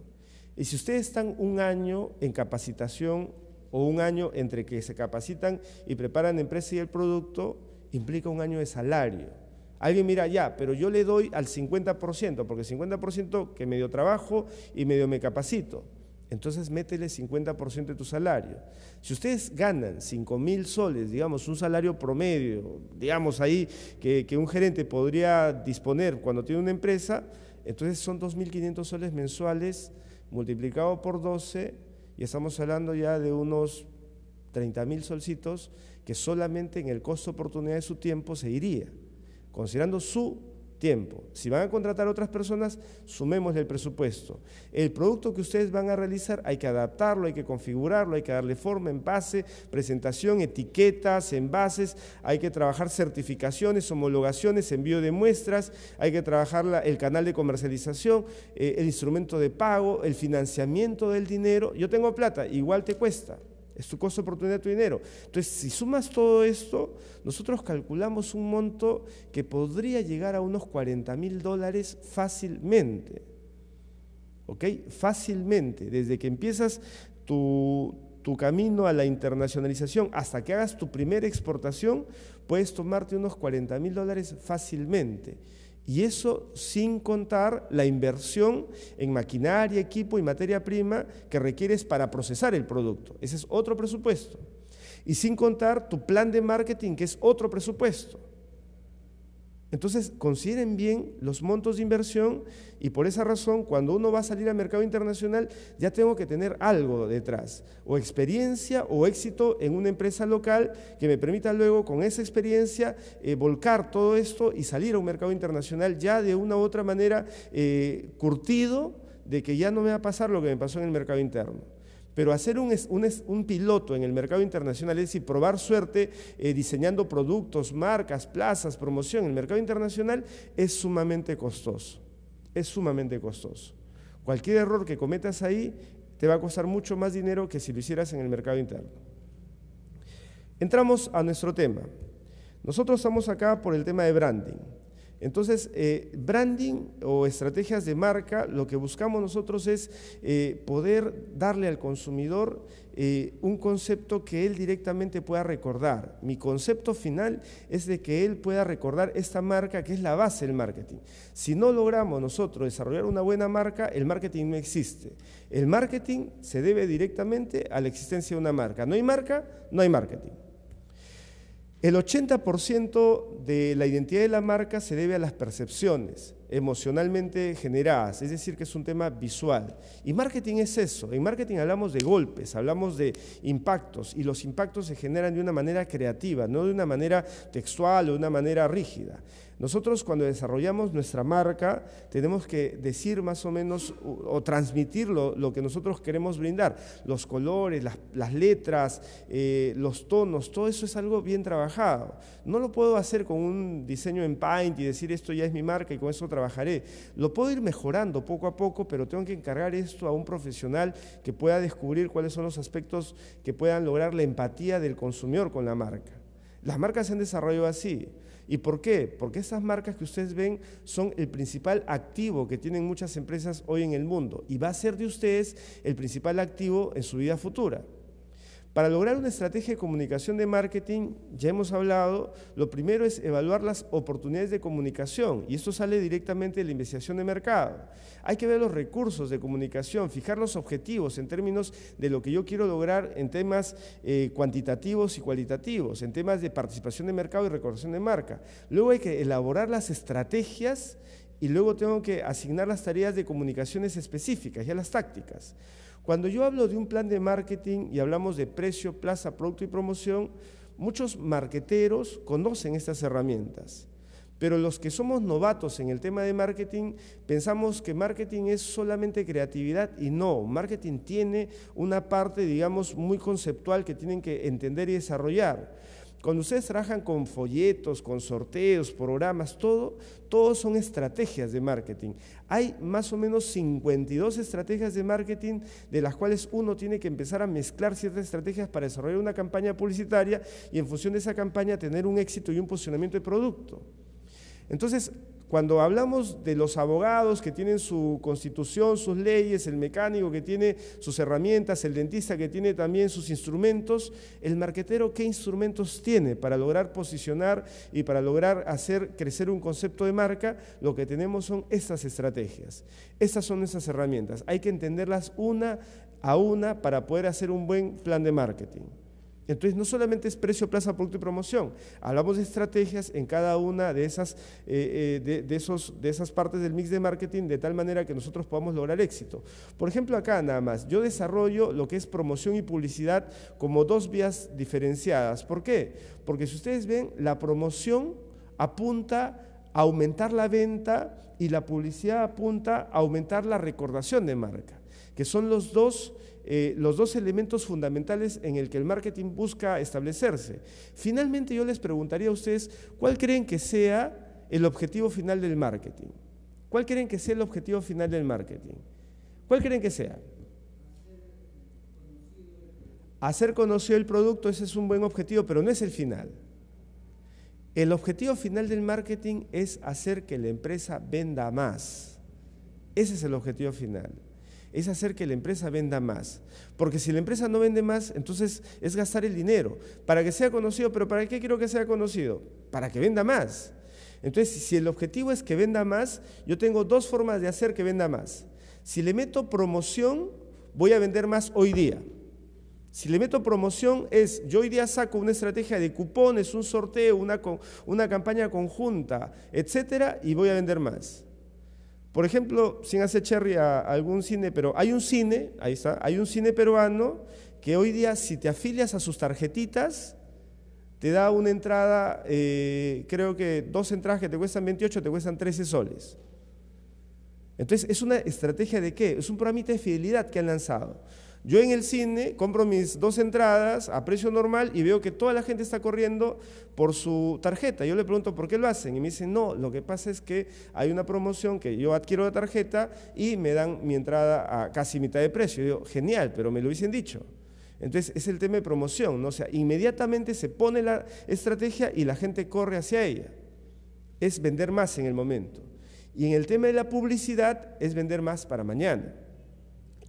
Y si ustedes están un año en capacitación o un año entre que se capacitan y preparan la empresa y el producto, implica un año de salario. Alguien mira, ya, pero yo le doy al 50%, porque 50% que medio trabajo y medio me capacito. Entonces métele 50% de tu salario. Si ustedes ganan 5 mil soles, digamos, un salario promedio, digamos ahí, que, que, un gerente podría disponer cuando tiene una empresa, entonces son 2.500 soles mensuales multiplicado por 12 y estamos hablando ya de unos 30 mil solcitos que solamente en el costo oportunidad de su tiempo se iría, considerando su tiempo. Si van a contratar otras personas, sumemos el presupuesto. El producto que ustedes van a realizar hay que adaptarlo, hay que configurarlo, hay que darle forma, envase, presentación, etiquetas, envases, hay que trabajar certificaciones, homologaciones, envío de muestras, hay que trabajar el canal de comercialización, eh, el instrumento de pago, el financiamiento del dinero. Yo tengo plata, igual te cuesta es tu costo de oportunidad, tu dinero. Entonces, si sumas todo esto, nosotros calculamos un monto que podría llegar a unos 40 mil dólares fácilmente. ¿Ok? Fácilmente. Desde que empiezas tu, tu camino a la internacionalización hasta que hagas tu primera exportación, puedes tomarte unos 40 mil dólares fácilmente. Y eso sin contar la inversión en maquinaria, equipo y materia prima que requieres para procesar el producto. Ese es otro presupuesto. Y sin contar tu plan de marketing, que es otro presupuesto. Entonces, consideren bien los montos de inversión y por esa razón, cuando uno va a salir al mercado internacional, ya tengo que tener algo detrás, o experiencia o éxito en una empresa local que me permita luego con esa experiencia eh, volcar todo esto y salir a un mercado internacional ya de una u otra manera eh, curtido de que ya no me va a pasar lo que me pasó en el mercado interno. Pero hacer un, piloto en el mercado internacional es decir, probar suerte eh, diseñando productos, marcas, plazas, promoción en el mercado internacional es sumamente costoso. Es sumamente costoso. Cualquier error que cometas ahí te va a costar mucho más dinero que si lo hicieras en el mercado interno. Entramos a nuestro tema. Nosotros estamos acá por el tema de branding. Entonces, eh, branding o estrategias de marca, lo que buscamos nosotros es eh, poder darle al consumidor eh, un concepto que él directamente pueda recordar. Mi concepto final es de que él pueda recordar esta marca que es la base del marketing. Si no logramos nosotros desarrollar una buena marca, el marketing no existe. El marketing se debe directamente a la existencia de una marca. No hay marca, no hay marketing. El 80% de la identidad de la marca se debe a las percepciones emocionalmente generadas, es decir, que es un tema visual. Y marketing es eso. En marketing hablamos de golpes, hablamos de impactos, y los impactos se generan de una manera creativa, no de una manera textual o de una manera rígida. Nosotros cuando desarrollamos nuestra marca tenemos que decir más o menos o, transmitir lo, que nosotros queremos brindar, los colores, las, letras, eh, los tonos, todo eso es algo bien trabajado. No lo puedo hacer con un diseño en Paint y decir esto ya es mi marca y con eso trabajaré. Lo puedo ir mejorando poco a poco, pero tengo que encargar esto a un profesional que pueda descubrir cuáles son los aspectos que puedan lograr la empatía del consumidor con la marca. Las marcas se han desarrollado así. ¿Y por qué? Porque esas marcas que ustedes ven son el principal activo que tienen muchas empresas hoy en el mundo y va a ser de ustedes el principal activo en su vida futura. Para lograr una estrategia de comunicación de marketing, ya hemos hablado, lo primero es evaluar las oportunidades de comunicación y esto sale directamente de la investigación de mercado. Hay que ver los recursos de comunicación, fijar los objetivos en términos de lo que yo quiero lograr en temas eh, cuantitativos y cualitativos, en temas de participación de mercado y recordación de marca. Luego hay que elaborar las estrategias y luego tengo que asignar las tareas de comunicaciones específicas, y a las tácticas. Cuando yo hablo de un plan de marketing y hablamos de precio, plaza, producto y promoción, muchos marqueteros conocen estas herramientas. Pero los que somos novatos en el tema de marketing, pensamos que marketing es solamente creatividad y no, marketing tiene una parte, digamos, muy conceptual que tienen que entender y desarrollar. Cuando ustedes trabajan con folletos, con sorteos, programas, todo, todo son estrategias de marketing. Hay más o menos 52 estrategias de marketing de las cuales uno tiene que empezar a mezclar ciertas estrategias para desarrollar una campaña publicitaria y en función de esa campaña tener un éxito y un posicionamiento de producto. Entonces, cuando hablamos de los abogados que tienen su constitución, sus leyes, el mecánico que tiene sus herramientas, el dentista que tiene también sus instrumentos, el marquetero qué instrumentos tiene para lograr posicionar y para lograr hacer crecer un concepto de marca, lo que tenemos son estas estrategias. Estas son esas herramientas. Hay que entenderlas una a una para poder hacer un buen plan de marketing. Entonces, no solamente es precio, plaza, producto y promoción. Hablamos de estrategias en cada una de esas, eh, eh, esos, de esas partes del mix de marketing de tal manera que nosotros podamos lograr éxito. Por ejemplo, acá nada más, yo desarrollo lo que es promoción y publicidad como dos vías diferenciadas. ¿Por qué? Porque si ustedes ven, la promoción apunta a aumentar la venta y la publicidad apunta a aumentar la recordación de marca, que son los dos eh, los dos elementos fundamentales en el que el marketing busca establecerse. Finalmente yo les preguntaría a ustedes, ¿cuál creen que sea el objetivo final del marketing? ¿Cuál creen que sea el objetivo final del marketing? ¿Cuál creen que sea? Hacer conocido el producto, ese es un buen objetivo, pero no es el final. El objetivo final del marketing es hacer que la empresa venda más. Ese es el objetivo final es hacer que la empresa venda más. Porque si la empresa no vende más, entonces es gastar el dinero para que sea conocido, pero ¿para qué quiero que sea conocido? Para que venda más. Entonces, si el objetivo es que venda más, yo tengo dos formas de hacer que venda más. Si le meto promoción, voy a vender más hoy día. Si le meto promoción es, yo hoy día saco una estrategia de cupones, un sorteo, una, una campaña conjunta, etcétera, y voy a vender más. Por ejemplo, sin hacer cherry a, algún cine, pero hay un cine, ahí está, hay un cine peruano que hoy día si te afilias a sus tarjetitas, te da una entrada, eh, creo que dos entradas que te cuestan 28, te cuestan 13 soles. Entonces, ¿es una estrategia de qué? Es un programita de fidelidad que han lanzado. Yo en el cine compro mis dos entradas a precio normal y veo que toda la gente está corriendo por su tarjeta. Yo le pregunto por qué lo hacen y me dicen, no, lo que pasa es que hay una promoción que yo adquiero la tarjeta y me dan mi entrada a casi mitad de precio. yo digo, genial, pero me lo hubiesen dicho. Entonces es el tema de promoción, ¿no? O sea, inmediatamente se pone la estrategia y la gente corre hacia ella. Es vender más en el momento. Y en el tema de la publicidad es vender más para mañana.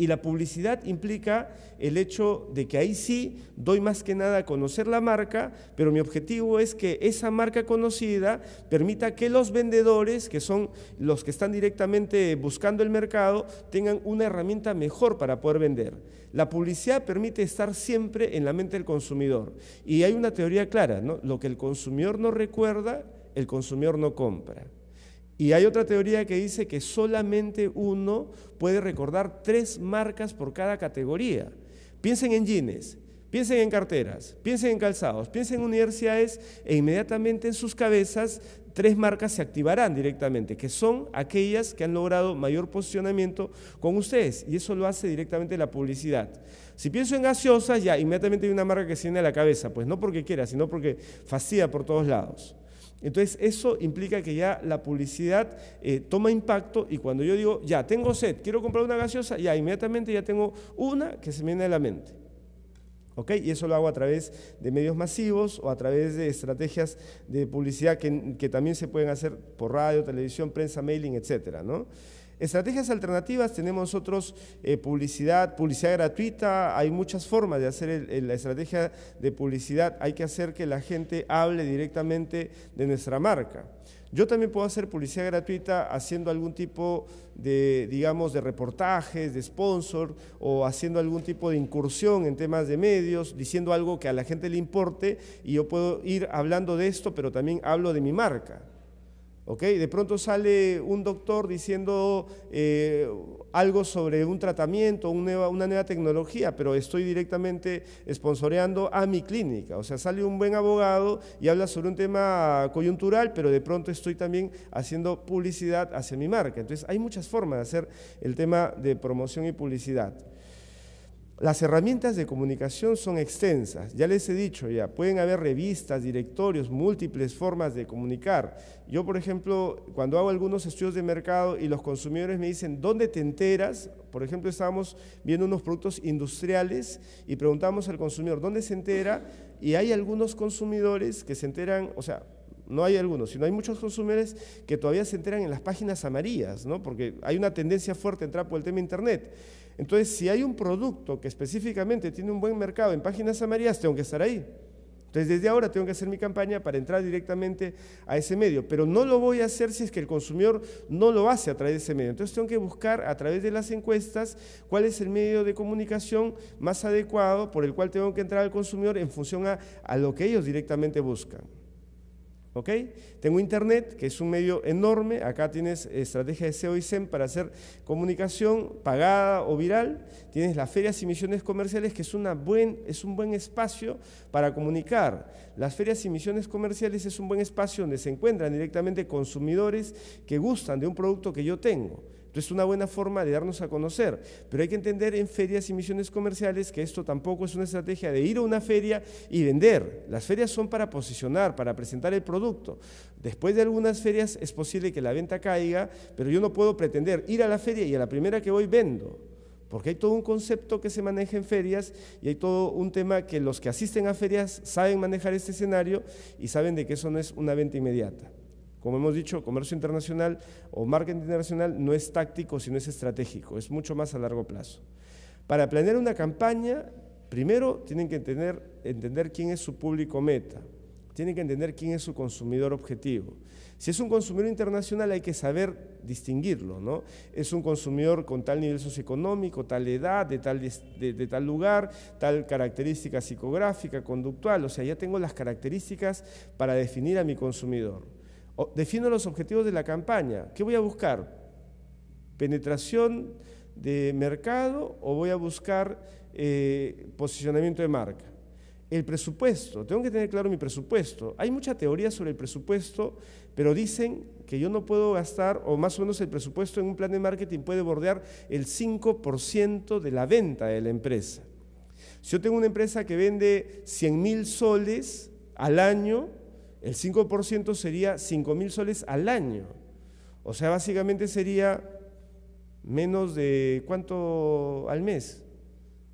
Y la publicidad implica el hecho de que ahí sí doy más que nada a conocer la marca, pero mi objetivo es que esa marca conocida permita que los vendedores, que son los que están directamente buscando el mercado, tengan una herramienta mejor para poder vender. La publicidad permite estar siempre en la mente del consumidor. Y hay una teoría clara, ¿no? lo que el consumidor no recuerda, el consumidor no compra. Y hay otra teoría que dice que solamente uno puede recordar tres marcas por cada categoría. Piensen en jeans, piensen en carteras, piensen en calzados, piensen en universidades e inmediatamente en sus cabezas tres marcas se activarán directamente, que son aquellas que han logrado mayor posicionamiento con ustedes. Y eso lo hace directamente la publicidad. Si pienso en gaseosas, ya inmediatamente hay una marca que se viene a la cabeza, pues no porque quiera, sino porque fastidia por todos lados. Entonces eso implica que ya la publicidad eh, toma impacto y cuando yo digo, ya tengo sed, quiero comprar una gaseosa, ya inmediatamente ya tengo una que se me viene a la mente. ¿Ok? Y eso lo hago a través de medios masivos o a través de estrategias de publicidad que, que también se pueden hacer por radio, televisión, prensa, mailing, etcétera, ¿no? Estrategias alternativas, tenemos otros, eh, publicidad, publicidad gratuita, hay muchas formas de hacer la estrategia de publicidad, hay que hacer que la gente hable directamente de nuestra marca. Yo también puedo hacer publicidad gratuita haciendo algún tipo de, digamos, de reportajes, de sponsor o haciendo algún tipo de incursión en temas de medios, diciendo algo que a la gente le importe y yo puedo ir hablando de esto, pero también hablo de mi marca de pronto sale un doctor diciendo eh, algo sobre un tratamiento, una nueva, una nueva tecnología, pero estoy directamente esponsoreando a mi clínica. O sea, sale un buen abogado y habla sobre un tema coyuntural, pero de pronto estoy también haciendo publicidad hacia mi marca. Entonces, hay muchas formas de hacer el tema de promoción y publicidad. Las herramientas de comunicación son extensas, ya les he dicho ya, pueden haber revistas, directorios, múltiples formas de comunicar. Yo, por ejemplo, cuando hago algunos estudios de mercado y los consumidores me dicen, ¿dónde te enteras? Por ejemplo, estábamos viendo unos productos industriales y preguntamos al consumidor, ¿dónde se entera? Y hay algunos consumidores que se enteran, o sea, no hay algunos, sino hay muchos consumidores que todavía se enteran en las páginas amarillas, ¿no? porque hay una tendencia fuerte a entrar por el tema Internet. Entonces, si hay un producto que específicamente tiene un buen mercado en páginas amarillas, tengo que estar ahí. Entonces, desde ahora tengo que hacer mi campaña para entrar directamente a ese medio, pero no lo voy a hacer si es que el consumidor no lo hace a través de ese medio. Entonces, tengo que buscar a través de las encuestas cuál es el medio de comunicación más adecuado por el cual tengo que entrar al consumidor en función a, a lo que ellos directamente buscan. Tengo internet, que es un medio enorme. Acá tienes estrategia de SEO y SEM para hacer comunicación pagada o viral. Tienes las ferias y misiones comerciales, que es, buen, es un buen espacio para comunicar. Las ferias y misiones comerciales es un buen espacio donde se encuentran directamente consumidores que gustan de un producto que yo tengo. Entonces, una buena forma de darnos a conocer. Pero hay que entender en ferias y misiones comerciales que esto tampoco es una estrategia de ir a una feria y vender. Las ferias son para posicionar, para presentar el producto. Después de algunas ferias es posible que la venta caiga, pero yo no puedo pretender ir a la feria y a la primera que voy vendo. Porque hay todo un concepto que se maneja en ferias y hay todo un tema que los que asisten a ferias saben manejar este escenario y saben de que eso no es una venta inmediata. Como hemos dicho, comercio internacional o marketing internacional no es táctico, sino es estratégico, es mucho más a largo plazo. Para planear una campaña, primero tienen que entender, quién es su público meta, tienen que entender quién es su consumidor objetivo. Si es un consumidor internacional hay que saber distinguirlo, ¿no? Es un consumidor con tal nivel socioeconómico, tal edad, de tal, de tal lugar, tal característica psicográfica, conductual, o sea, ya tengo las características para definir a mi consumidor defino los objetivos de la campaña. ¿Qué voy a buscar? ¿Penetración de mercado o voy a buscar eh, posicionamiento de marca? El presupuesto, tengo que tener claro mi presupuesto. Hay mucha teoría sobre el presupuesto, pero dicen que yo no puedo gastar, o más o menos el presupuesto en un plan de marketing puede bordear el 5% de la venta de la empresa. Si yo tengo una empresa que vende 100 mil soles al año, el 5% sería cinco mil soles al año. O sea, básicamente sería menos de cuánto al mes?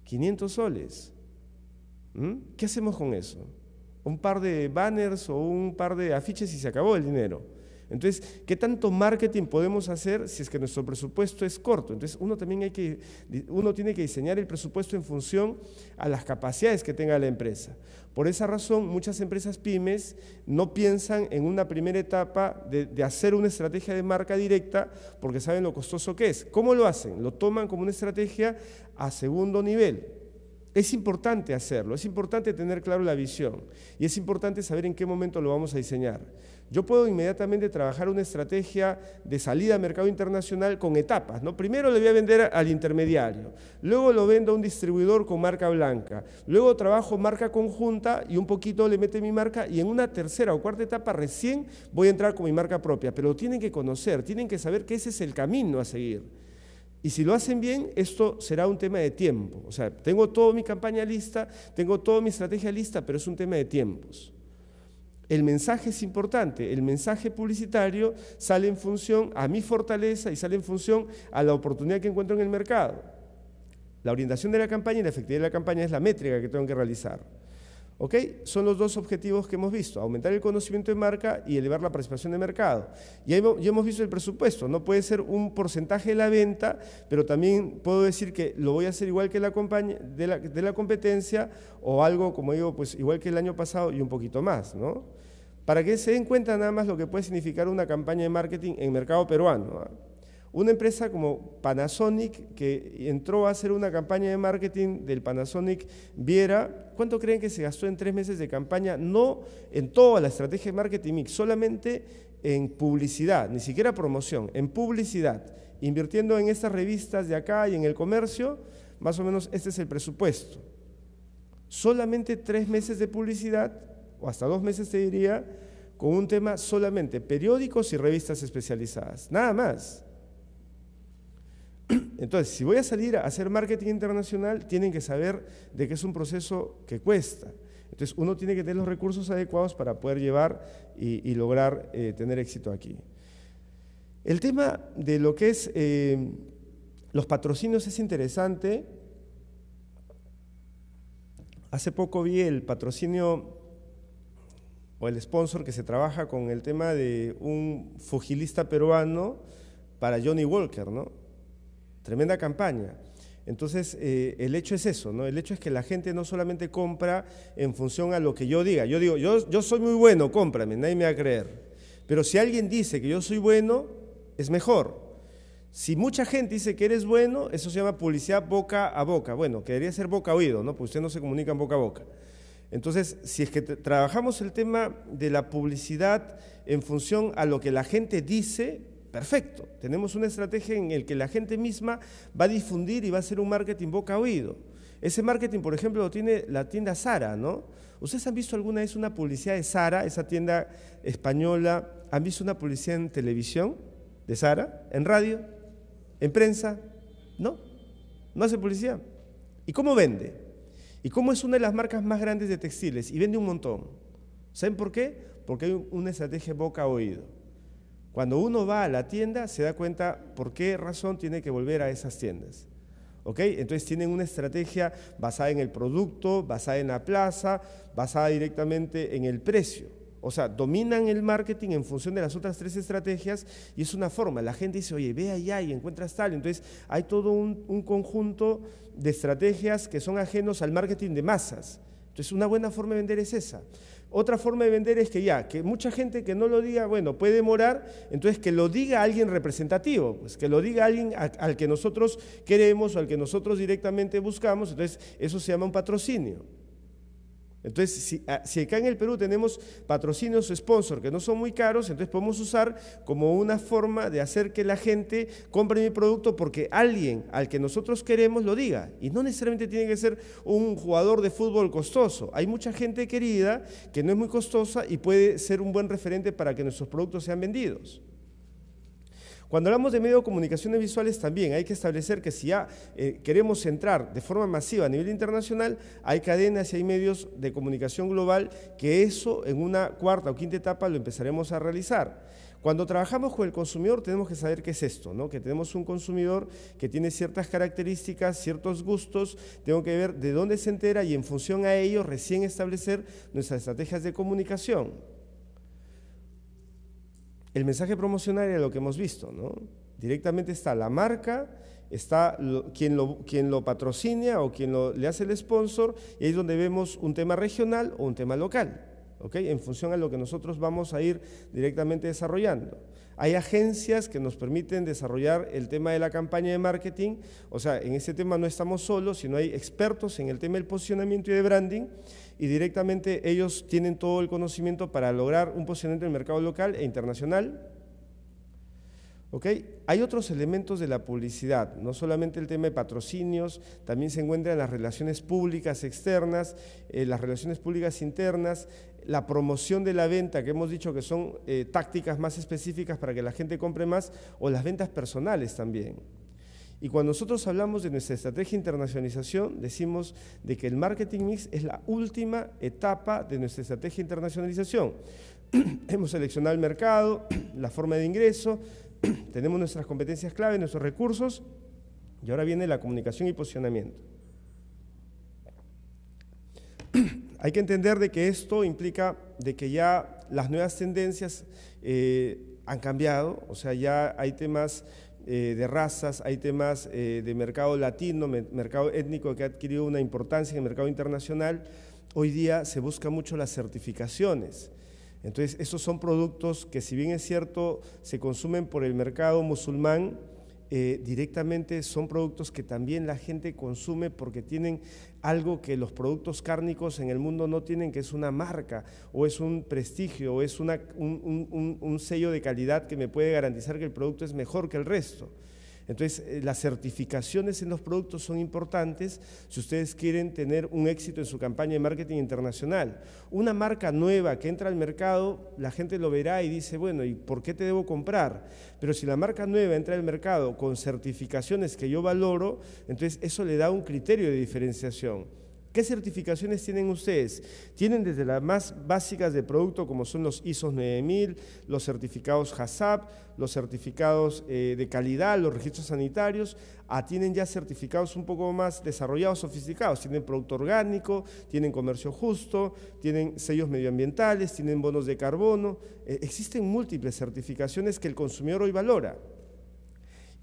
500 soles. ¿Mm? ¿Qué hacemos con eso? Un par de banners o un par de afiches y se acabó el dinero. Entonces, ¿qué tanto marketing podemos hacer si es que nuestro presupuesto es corto? Entonces, uno también hay que, uno tiene que diseñar el presupuesto en función a las capacidades que tenga la empresa. Por esa razón, muchas empresas pymes no piensan en una primera etapa de, de, hacer una estrategia de marca directa porque saben lo costoso que es. ¿Cómo lo hacen? Lo toman como una estrategia a segundo nivel. Es importante hacerlo, es importante tener claro la visión y es importante saber en qué momento lo vamos a diseñar. Yo puedo inmediatamente trabajar una estrategia de salida a mercado internacional con etapas. ¿no? Primero le voy a vender al intermediario, luego lo vendo a un distribuidor con marca blanca, luego trabajo marca conjunta y un poquito le mete mi marca y en una tercera o cuarta etapa recién voy a entrar con mi marca propia. Pero tienen que conocer, tienen que saber que ese es el camino a seguir. Y si lo hacen bien, esto será un tema de tiempo. O sea, tengo toda mi campaña lista, tengo toda mi estrategia lista, pero es un tema de tiempos. El mensaje es importante, el mensaje publicitario sale en función a mi fortaleza y sale en función a la oportunidad que encuentro en el mercado. La orientación de la campaña y la efectividad de la campaña es la métrica que tengo que realizar. ¿Ok? Son los dos objetivos que hemos visto, aumentar el conocimiento de marca y elevar la participación de mercado. Y ya hemos visto el presupuesto, no puede ser un porcentaje de la venta, pero también puedo decir que lo voy a hacer igual que la, compañía, de, la competencia o algo, como digo, pues igual que el año pasado y un poquito más, ¿no? Para que se den cuenta nada más lo que puede significar una campaña de marketing en mercado peruano. ¿ah? Una empresa como Panasonic, que entró a hacer una campaña de marketing del Panasonic Viera, ¿cuánto creen que se gastó en tres meses de campaña? No en toda la estrategia de marketing mix, solamente en publicidad, ni siquiera promoción, en publicidad, invirtiendo en estas revistas de acá y en el comercio, más o menos este es el presupuesto. Solamente tres meses de publicidad, o hasta dos meses te diría, con un tema solamente, periódicos y revistas especializadas, nada más. Entonces, si voy a salir a hacer marketing internacional, tienen que saber de que es un proceso que cuesta. Entonces, uno tiene que tener los recursos adecuados para poder llevar y, lograr eh, tener éxito aquí. El tema de lo que es eh, los patrocinios es interesante. Hace poco vi el patrocinio o el sponsor que se trabaja con el tema de un fujilista peruano para Johnny Walker, ¿no? Tremenda campaña. Entonces, eh, el hecho es eso, ¿no? El hecho es que la gente no solamente compra en función a lo que yo diga. Yo digo, yo, yo soy muy bueno, cómprame, nadie me va a creer. Pero si alguien dice que yo soy bueno, es mejor. Si mucha gente dice que eres bueno, eso se llama publicidad boca a boca. Bueno, que ser boca a oído, ¿no? Porque usted no se comunican boca a boca. Entonces, si es que trabajamos el tema de la publicidad en función a lo que la gente dice, Perfecto. Tenemos una estrategia en la que la gente misma va a difundir y va a hacer un marketing boca a oído. Ese marketing, por ejemplo, lo tiene la tienda Sara, ¿no? ¿Ustedes han visto alguna vez una publicidad de Sara, esa tienda española? ¿Han visto una publicidad en televisión de Sara? ¿En radio? ¿En prensa? ¿No? No hace publicidad. ¿Y cómo vende? ¿Y cómo es una de las marcas más grandes de textiles? Y vende un montón. ¿Saben por qué? Porque hay una estrategia boca-oído. a cuando uno va a la tienda, se da cuenta por qué razón tiene que volver a esas tiendas. ¿OK? Entonces tienen una estrategia basada en el producto, basada en la plaza, basada directamente en el precio. O sea, dominan el marketing en función de las otras tres estrategias y es una forma. La gente dice, oye, ve allá y encuentras tal. Entonces hay todo un conjunto de estrategias que son ajenos al marketing de masas. Entonces una buena forma de vender es esa. Otra forma de vender es que ya, que mucha gente que no lo diga, bueno, puede demorar, entonces que lo diga alguien representativo, pues que lo diga alguien al que nosotros queremos o al que nosotros directamente buscamos, entonces eso se llama un patrocinio. Entonces, ah, si, acá en el Perú tenemos patrocinios sponsors que no son muy caros, entonces podemos usar como una forma de hacer que la gente compre mi producto porque alguien al que nosotros queremos lo diga. Y no necesariamente tiene que ser un jugador de fútbol costoso. Hay mucha gente querida que no es muy costosa y puede ser un buen referente para que nuestros productos sean vendidos. Cuando hablamos de medios de comunicaciones visuales también hay que establecer que si ya eh, queremos entrar de forma masiva a nivel internacional, hay cadenas y hay medios de comunicación global que eso en una cuarta o quinta etapa lo empezaremos a realizar. Cuando trabajamos con el consumidor tenemos que saber qué es esto, que tenemos un consumidor que tiene ciertas características, ciertos gustos, tengo que ver de dónde se entera y en función a ello recién establecer nuestras estrategias de comunicación el mensaje promocional era lo que hemos visto, ¿no? Directamente está la marca, está quien, lo, quien lo patrocina o quien lo, le hace el sponsor, y ahí es donde vemos un tema regional o un tema local, En función a lo que nosotros vamos a ir directamente desarrollando. Hay agencias que nos permiten desarrollar el tema de la campaña de marketing, o sea, en este tema no estamos solos, sino hay expertos en el tema del posicionamiento y de branding, y directamente ellos tienen todo el conocimiento para lograr un posicionamiento en el mercado local e internacional hay otros elementos de la publicidad, no solamente el tema de patrocinios, también se encuentran las relaciones públicas externas, eh, las relaciones públicas internas, la promoción de la venta, que hemos dicho que son eh, tácticas más específicas para que la gente compre más, o las ventas personales también. Y cuando nosotros hablamos de nuestra estrategia de internacionalización, decimos de que el marketing mix es la última etapa de nuestra estrategia de internacionalización. Hemos seleccionado el mercado, la forma de ingreso, tenemos nuestras competencias clave, nuestros recursos, y ahora viene la comunicación y posicionamiento. Hay que entender de que esto implica de que ya las nuevas tendencias eh, han cambiado, o sea, ya hay temas eh, de razas, hay temas eh, de mercado latino, mercado étnico que ha adquirido una importancia en el mercado internacional. Hoy día se busca mucho las certificaciones. Entonces, esos son productos que si bien es cierto, se consumen por el mercado musulmán, eh, directamente son productos que también la gente consume porque tienen algo que los productos cárnicos en el mundo no tienen, que es una marca o es un prestigio o es un sello de calidad que me puede garantizar que el producto es mejor que el resto. Entonces, eh, las certificaciones en los productos son importantes si ustedes quieren tener un éxito en su campaña de marketing internacional. Una marca nueva que entra al mercado, la gente lo verá y dice, bueno, ¿y por qué te debo comprar? Pero si la marca nueva entra al mercado con certificaciones que yo valoro, entonces eso le da un criterio de diferenciación. ¿Qué certificaciones tienen ustedes? Tienen desde las más básicas de producto, como son los ISO 9000, los certificados HACCP, los certificados eh, de calidad, los registros sanitarios, a ah, tienen ya certificados un poco más desarrollados, sofisticados. Tienen producto orgánico, tienen comercio justo, tienen sellos medioambientales, tienen bonos de carbono. Eh, existen múltiples certificaciones que el consumidor hoy valora.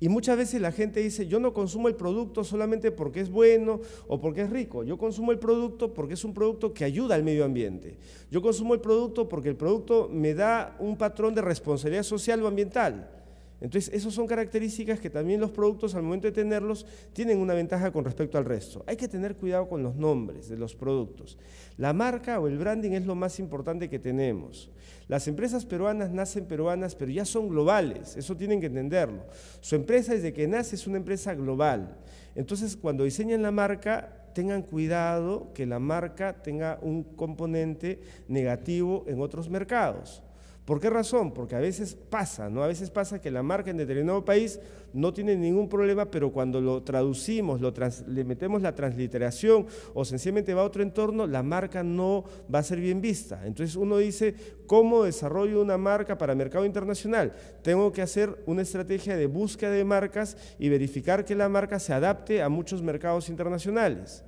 Y muchas veces la gente dice, yo no consumo el producto solamente porque es bueno o porque es rico, yo consumo el producto porque es un producto que ayuda al medio ambiente, yo consumo el producto porque el producto me da un patrón de responsabilidad social o ambiental. Entonces, esas son características que también los productos al momento de tenerlos tienen una ventaja con respecto al resto. Hay que tener cuidado con los nombres de los productos. La marca o el branding es lo más importante que tenemos. Las empresas peruanas nacen peruanas, pero ya son globales, eso tienen que entenderlo. Su empresa desde que nace es una empresa global. Entonces, cuando diseñan la marca, tengan cuidado que la marca tenga un componente negativo en otros mercados. ¿Por qué razón? Porque a veces pasa, ¿no? A veces pasa que la marca en determinado país no tiene ningún problema, pero cuando lo traducimos, lo le metemos la transliteración o sencillamente va a otro entorno, la marca no va a ser bien vista. Entonces uno dice, ¿cómo desarrollo una marca para mercado internacional? Tengo que hacer una estrategia de búsqueda de marcas y verificar que la marca se adapte a muchos mercados internacionales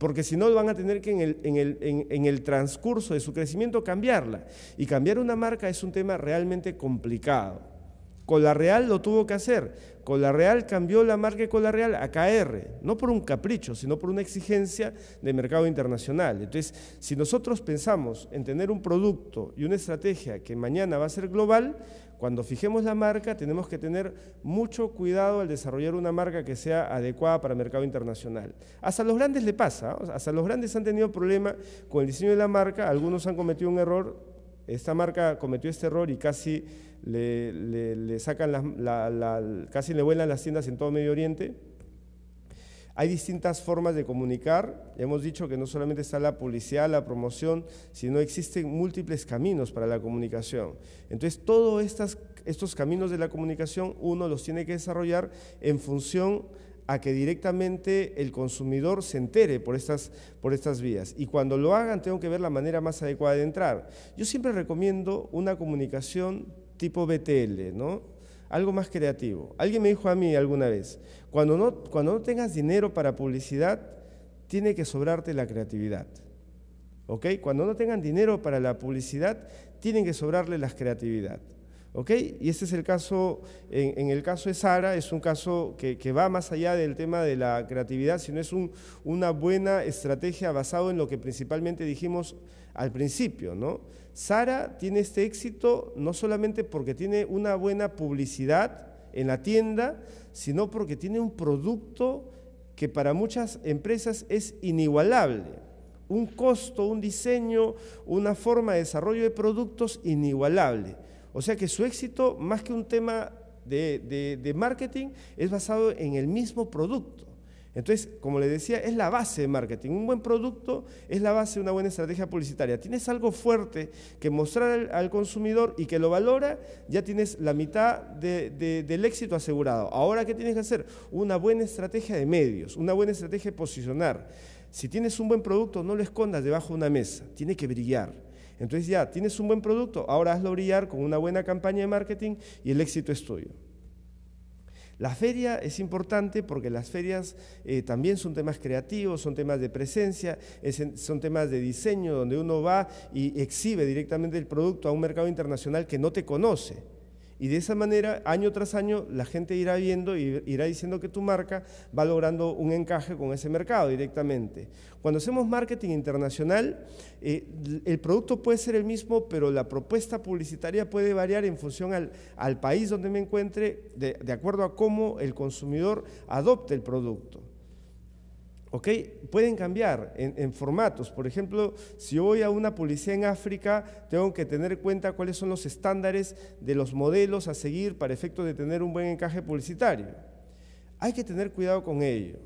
porque si no van a tener que en el, transcurso de su crecimiento cambiarla. Y cambiar una marca es un tema realmente complicado. Con la Real lo tuvo que hacer. Con la Real cambió la marca con la Real a KR, no por un capricho, sino por una exigencia de mercado internacional. Entonces, si nosotros pensamos en tener un producto y una estrategia que mañana va a ser global, cuando fijemos la marca, tenemos que tener mucho cuidado al desarrollar una marca que sea adecuada para el mercado internacional. Hasta los grandes le pasa, hasta los grandes han tenido problema con el diseño de la marca, algunos han cometido un error, esta marca cometió este error y casi le, sacan casi le vuelan las tiendas en todo Medio Oriente hay distintas formas de comunicar. Hemos dicho que no solamente está la publicidad, la promoción, sino existen múltiples caminos para la comunicación. Entonces, todos estos caminos de la comunicación uno los tiene que desarrollar en función a que directamente el consumidor se entere por estas, por estas vías. Y cuando lo hagan, tengo que ver la manera más adecuada de entrar. Yo siempre recomiendo una comunicación tipo BTL, ¿no? Algo más creativo. Alguien me dijo a mí alguna vez, cuando no, cuando no tengas dinero para publicidad, tiene que sobrarte la creatividad. ¿Ok? Cuando no tengan dinero para la publicidad, tienen que sobrarle la creatividad. ¿OK? Y este es el caso, en, en, el caso de Sara, es un caso que, que, va más allá del tema de la creatividad, sino es un, una buena estrategia basado en lo que principalmente dijimos al principio, ¿no? Sara tiene este éxito no solamente porque tiene una buena publicidad en la tienda, sino porque tiene un producto que para muchas empresas es inigualable. Un costo, un diseño, una forma de desarrollo de productos inigualable. O sea que su éxito, más que un tema de, de, marketing, es basado en el mismo producto. Entonces, como les decía, es la base de marketing. Un buen producto es la base de una buena estrategia publicitaria. Tienes algo fuerte que mostrar al, consumidor y que lo valora, ya tienes la mitad del éxito asegurado. Ahora, ¿qué tienes que hacer? Una buena estrategia de medios, una buena estrategia de posicionar. Si tienes un buen producto, no lo escondas debajo de una mesa, tiene que brillar. Entonces ya, tienes un buen producto, ahora hazlo brillar con una buena campaña de marketing y el éxito es tuyo. La feria es importante porque las ferias eh, también son temas creativos, son temas de presencia, son temas de diseño, donde uno va y exhibe directamente el producto a un mercado internacional que no te conoce. Y de esa manera, año tras año, la gente irá viendo y irá diciendo que tu marca va logrando un encaje con ese mercado directamente. Cuando hacemos marketing internacional, eh, el producto puede ser el mismo, pero la propuesta publicitaria puede variar en función al, país donde me encuentre, de, de acuerdo a cómo el consumidor adopte el producto. ¿ok? Pueden cambiar en, formatos. Por ejemplo, si voy a una policía en África, tengo que tener en cuenta cuáles son los estándares de los modelos a seguir para efecto de tener un buen encaje publicitario. Hay que tener cuidado con ello.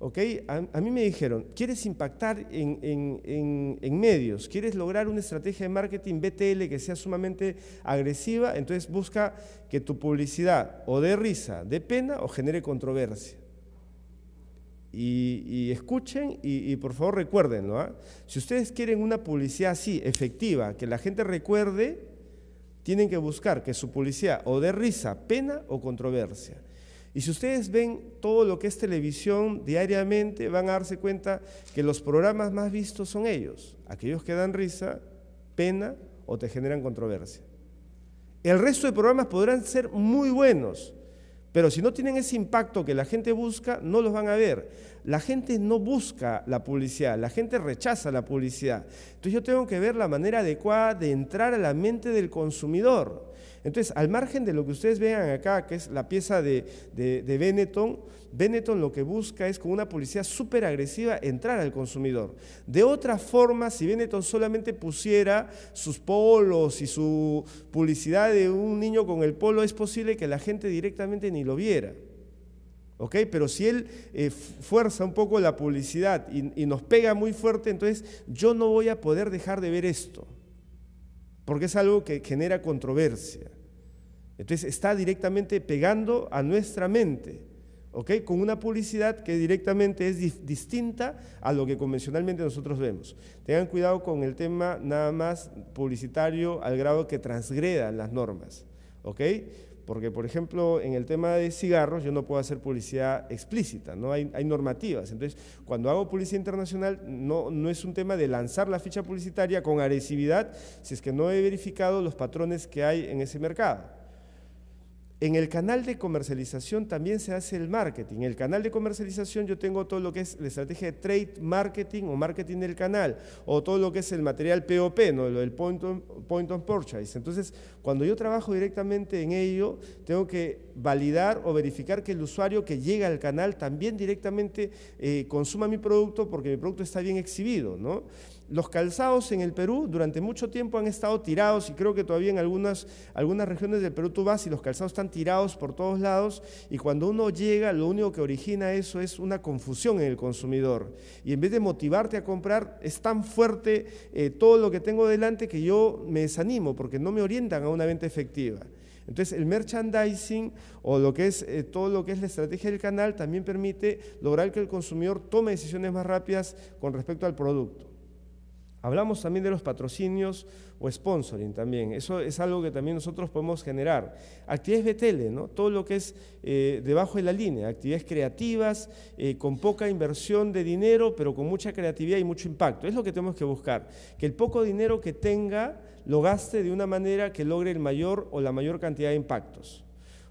¿ok? A, mí me dijeron, ¿quieres impactar en, en, medios? ¿Quieres lograr una estrategia de marketing BTL que sea sumamente agresiva? Entonces busca que tu publicidad o dé risa, dé pena o genere controversia. Y, escuchen y, por favor recuérdenlo. ¿no? ¿ah? Si ustedes quieren una publicidad así, efectiva, que la gente recuerde, tienen que buscar que su publicidad o dé risa, pena o controversia. Y si ustedes ven todo lo que es televisión diariamente, van a darse cuenta que los programas más vistos son ellos, aquellos que dan risa, pena o te generan controversia. El resto de programas podrán ser muy buenos, pero si no tienen ese impacto que la gente busca, no los van a ver. La gente no busca la publicidad, la gente rechaza la publicidad. Entonces yo tengo que ver la manera adecuada de entrar a la mente del consumidor. Entonces, al margen de lo que ustedes vean acá, que es la pieza de, Benetton, Benetton lo que busca es con una publicidad súper agresiva entrar al consumidor. De otra forma, si Benetton solamente pusiera sus polos y su publicidad de un niño con el polo, es posible que la gente directamente ni lo viera. Pero si él eh, fuerza un poco la publicidad y nos pega muy fuerte, entonces yo no voy a poder dejar de ver esto porque es algo que genera controversia. Entonces está directamente pegando a nuestra mente, ¿ok? Con una publicidad que directamente es distinta a lo que convencionalmente nosotros vemos. Tengan cuidado con el tema nada más publicitario al grado que transgredan las normas, ¿ok? Porque, por ejemplo, en el tema de cigarros yo no puedo hacer publicidad explícita, ¿no? Hay, normativas. Entonces, cuando hago publicidad internacional, no, no es un tema de lanzar la ficha publicitaria con agresividad si es que no he verificado los patrones que hay en ese mercado. En el canal de comercialización también se hace el marketing. En el canal de comercialización yo tengo todo lo que es la estrategia de trade marketing o marketing del canal, o todo lo que es el material POP, ¿no? lo del point on, purchase. Entonces, cuando yo trabajo directamente en ello, tengo que validar o verificar que el usuario que llega al canal también directamente eh, consuma mi producto porque mi producto está bien exhibido. ¿no? Los calzados en el Perú durante mucho tiempo han estado tirados y creo que todavía en algunas, algunas regiones del Perú tú vas y los calzados están tirados por todos lados y cuando uno llega lo único que origina eso es una confusión en el consumidor. Y en vez de motivarte a comprar es tan fuerte eh, todo lo que tengo delante que yo me desanimo porque no me orientan a una venta efectiva. Entonces el merchandising o lo que es eh, todo lo que es la estrategia del canal también permite lograr que el consumidor tome decisiones más rápidas con respecto al producto. Hablamos también de los patrocinios o sponsoring también. Eso es algo que también nosotros podemos generar. Actividades tele, ¿no? todo lo que es eh, debajo de la línea, actividades creativas, eh, con poca inversión de dinero, pero con mucha creatividad y mucho impacto. Es lo que tenemos que buscar. Que el poco dinero que tenga lo gaste de una manera que logre el mayor o la mayor cantidad de impactos.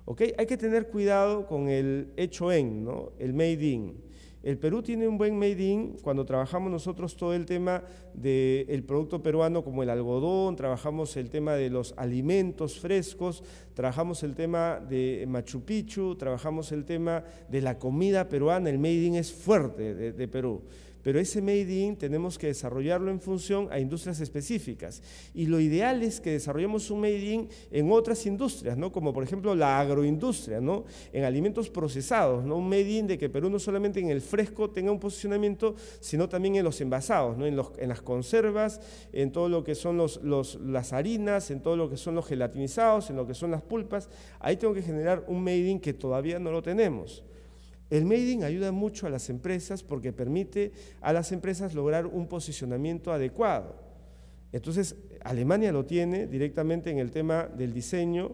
¿Ok? Hay que tener cuidado con el hecho en, ¿no? el made in. El Perú tiene un buen made in cuando trabajamos nosotros todo el tema del producto peruano como el algodón, trabajamos el tema de los alimentos frescos, trabajamos el tema de Machu Picchu, trabajamos el tema de la comida peruana, el made in es fuerte de Perú pero ese made in tenemos que desarrollarlo en función a industrias específicas. Y lo ideal es que desarrollemos un made in en otras industrias, ¿no? como por ejemplo la agroindustria, ¿no? en alimentos procesados, ¿no? un made in de que Perú no solamente en el fresco tenga un posicionamiento, sino también en los envasados, en, las conservas, en todo lo que son las harinas, en todo lo que son los gelatinizados, en lo que son las pulpas. Ahí tengo que generar un made in que todavía no lo tenemos. El Made ayuda mucho a las empresas porque permite a las empresas lograr un posicionamiento adecuado. Entonces, Alemania lo tiene directamente en el tema del diseño,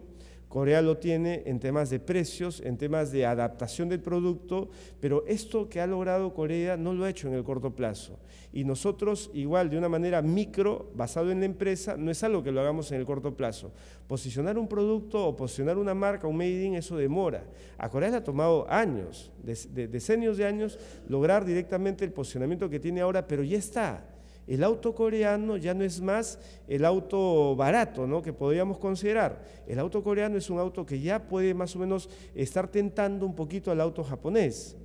Corea lo tiene en temas de precios, en temas de adaptación del producto, pero esto que ha logrado Corea no lo ha hecho en el corto plazo. Y nosotros, igual, de una manera micro, basado en la empresa, no es algo que lo hagamos en el corto plazo. Posicionar un producto o posicionar una marca, un made in, eso demora. A Corea le ha tomado años, decenios de años, lograr directamente el posicionamiento que tiene ahora, pero ya está el auto coreano ya no es más el auto barato, ¿no? Que podríamos considerar. El auto coreano es un auto que ya puede más o menos estar tentando un poquito al auto japonés.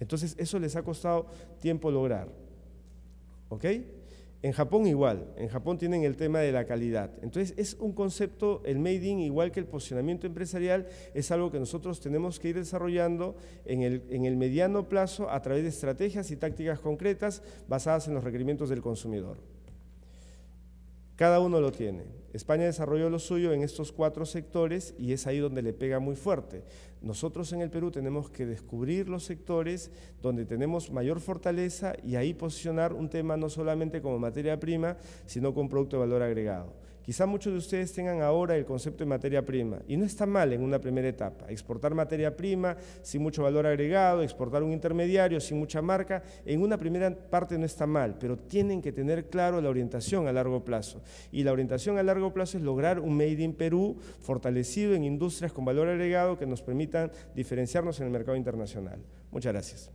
Entonces, eso les ha costado tiempo lograr. ¿Ok? En Japón igual, en Japón tienen el tema de la calidad. Entonces es un concepto, el made in, igual que el posicionamiento empresarial, es algo que nosotros tenemos que ir desarrollando en el, en el mediano plazo a través de estrategias y tácticas concretas basadas en los requerimientos del consumidor. Cada uno lo tiene. España desarrolló lo suyo en estos cuatro sectores y es ahí donde le pega muy fuerte. Nosotros en el Perú tenemos que descubrir los sectores donde tenemos mayor fortaleza y ahí posicionar un tema no solamente como materia prima, sino como producto de valor agregado. Quizá muchos de ustedes tengan ahora el concepto de materia prima, y no está mal en una primera etapa. Exportar materia prima sin mucho valor agregado, exportar un intermediario sin mucha marca, en una primera parte no está mal, pero tienen que tener claro la orientación a largo plazo. Y la orientación a largo plazo es lograr un Made in Perú fortalecido en industrias con valor agregado que nos permitan diferenciarnos en el mercado internacional. Muchas gracias.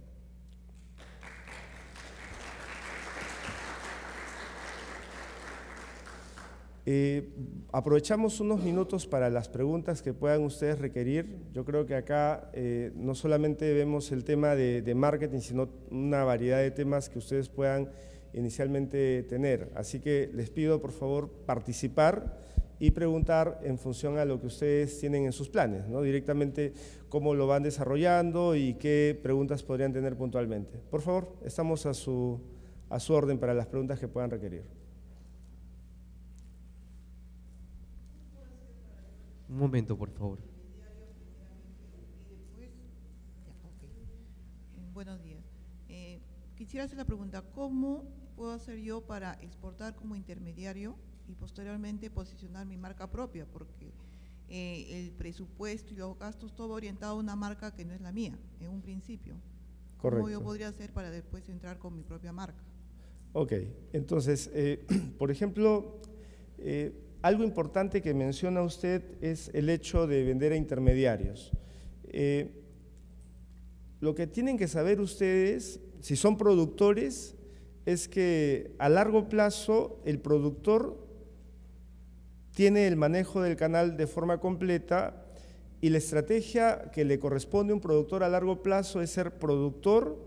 Eh, aprovechamos unos minutos para las preguntas que puedan ustedes requerir. Yo creo que acá eh, no solamente vemos el tema de, marketing, sino una variedad de temas que ustedes puedan inicialmente tener. Así que les pido por favor participar y preguntar en función a lo que ustedes tienen en sus planes, directamente cómo lo van desarrollando y qué preguntas podrían tener puntualmente. Por favor, estamos a su, a su orden para las preguntas que puedan requerir. Un momento, por favor. Buenos días. Eh, quisiera hacer la pregunta, ¿cómo puedo hacer yo para exportar como intermediario y posteriormente posicionar mi marca propia? Porque eh, el presupuesto y los gastos todo orientado a una marca que no es la mía en un principio. Correcto. ¿Cómo yo podría hacer para después entrar con mi propia marca? Ok, entonces, eh, por ejemplo, algo importante que menciona usted es el hecho de vender a intermediarios. Eh, lo que tienen que saber ustedes, si son productores, es que a largo plazo el productor tiene el manejo del canal de forma completa y la estrategia que le corresponde a un productor a largo plazo es ser productor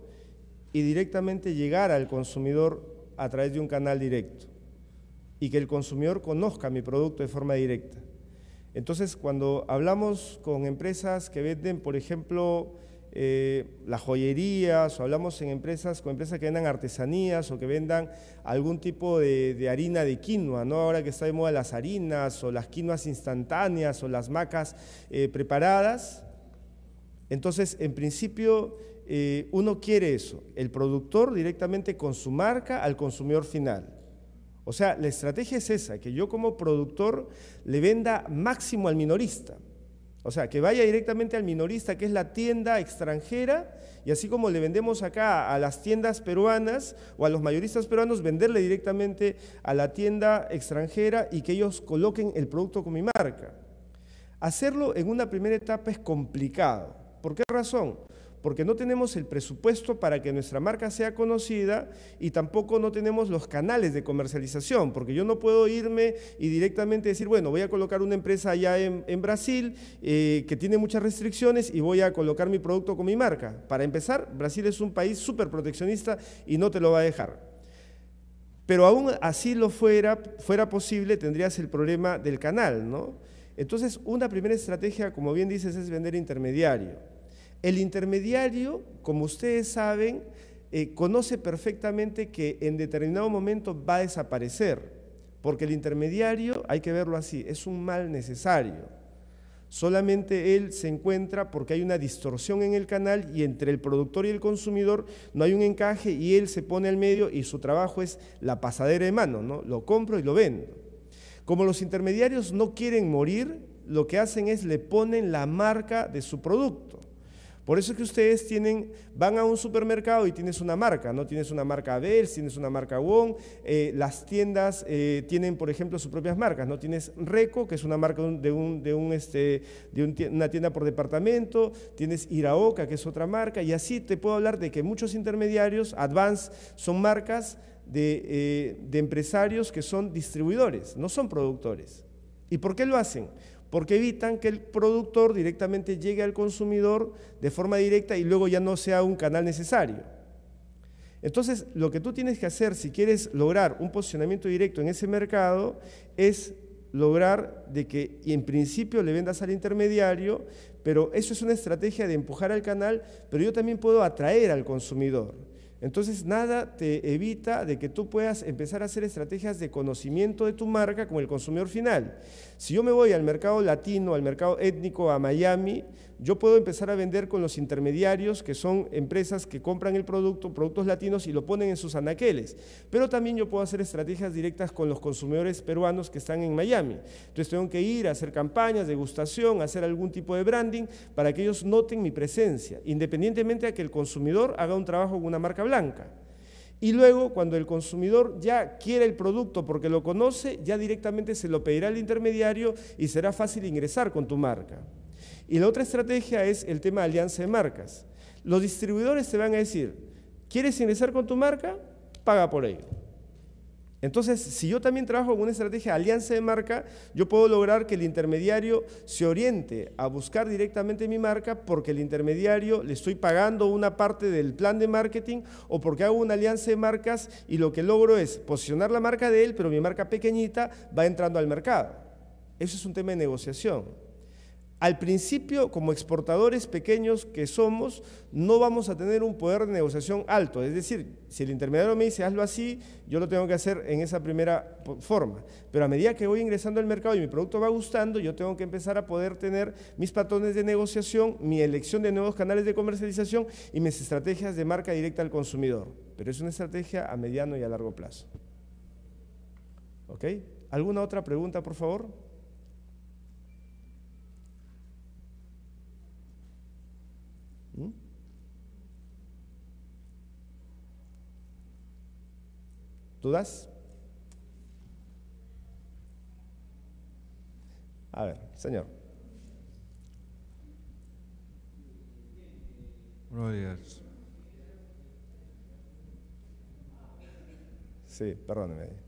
y directamente llegar al consumidor a través de un canal directo y que el consumidor conozca mi producto de forma directa. Entonces, cuando hablamos con empresas que venden, por ejemplo, eh, las joyerías, o hablamos en empresas, con empresas que vendan artesanías o que vendan algún tipo de, harina de quinoa, ¿no? Ahora que está de moda las harinas o las quinoas instantáneas o las macas eh, preparadas. Entonces, en principio, eh, uno quiere eso, el productor directamente con su marca al consumidor final. O sea, la estrategia es esa, que yo como productor le venda máximo al minorista. O sea, que vaya directamente al minorista, que es la tienda extranjera, y así como le vendemos acá a las tiendas peruanas o a los mayoristas peruanos, venderle directamente a la tienda extranjera y que ellos coloquen el producto con mi marca. Hacerlo en una primera etapa es complicado. ¿Por qué razón? porque no tenemos el presupuesto para que nuestra marca sea conocida y tampoco no tenemos los canales de comercialización, porque yo no puedo irme y directamente decir, bueno, voy a colocar una empresa allá en, Brasil eh, que tiene muchas restricciones y voy a colocar mi producto con mi marca. Para empezar, Brasil es un país súper proteccionista y no te lo va a dejar. Pero aún así lo fuera, fuera posible, tendrías el problema del canal, ¿no? Entonces, una primera estrategia, como bien dices, es vender intermediario. El intermediario, como ustedes saben, eh, conoce perfectamente que en determinado momento va a desaparecer, porque el intermediario, hay que verlo así, es un mal necesario. Solamente él se encuentra porque hay una distorsión en el canal y entre el productor y el consumidor no hay un encaje y él se pone al medio y su trabajo es la pasadera de mano, ¿no? Lo compro y lo vendo. Como los intermediarios no quieren morir, lo que hacen es le ponen la marca de su producto. Por eso es que ustedes tienen, van a un supermercado y tienes una marca, ¿no? Tienes una marca Bell, tienes una marca Wong, eh, las tiendas eh, tienen, por ejemplo, sus propias marcas, ¿no? Tienes Reco, que es una marca de, este, una tienda por departamento, tienes Iraoka, que es otra marca, y así te puedo hablar de que muchos intermediarios, Advance, son marcas de eh, empresarios que son distribuidores, no son productores. ¿Y por qué lo hacen? porque evitan que el productor directamente llegue al consumidor de forma directa y luego ya no sea un canal necesario. Entonces, lo que tú tienes que hacer si quieres lograr un posicionamiento directo en ese mercado es lograr de que en principio le vendas al intermediario, pero eso es una estrategia de empujar al canal, pero yo también puedo atraer al consumidor. Entonces, nada te evita de que tú puedas empezar a hacer estrategias de conocimiento de tu marca con el consumidor final. Si yo me voy al mercado latino, al mercado étnico, a Miami, yo puedo empezar a vender con los intermediarios, que son empresas que compran el producto, productos latinos, y lo ponen en sus anaqueles. Pero también yo puedo hacer estrategias directas con los consumidores peruanos que están en Miami. Entonces tengo que ir a hacer campañas, degustación, hacer algún tipo de branding para que ellos noten mi presencia, independientemente a que el consumidor haga un trabajo con una marca blanca. Y luego, cuando el consumidor ya quiere el producto porque lo conoce, ya directamente se lo pedirá al intermediario y será fácil ingresar con tu marca. Y la otra estrategia es el tema de alianza de marcas. Los distribuidores te van a decir, ¿quieres ingresar con tu marca? Paga por ello. Entonces, si yo también trabajo con una estrategia de alianza de marca, yo puedo lograr que el intermediario se oriente a buscar directamente mi marca porque el intermediario le estoy pagando una parte del plan de marketing o porque hago una alianza de marcas y lo que logro es posicionar la marca de él, pero mi marca pequeñita va entrando al mercado. Eso es un tema de negociación. Al principio, como exportadores pequeños que somos, no vamos a tener un poder de negociación alto. Es decir, si el intermediario me dice hazlo así, yo lo tengo que hacer en esa primera forma. Pero a medida que voy ingresando al mercado y mi producto va gustando, yo tengo que empezar a poder tener mis patrones de negociación, mi elección de nuevos canales de comercialización y mis estrategias de marca directa al consumidor. Pero es una estrategia a mediano y a largo plazo. ¿Ok? ¿Alguna otra pregunta, por favor? ¿Mm? ¿Dudas? A ver, señor. Rogers. Sí, perdóneme.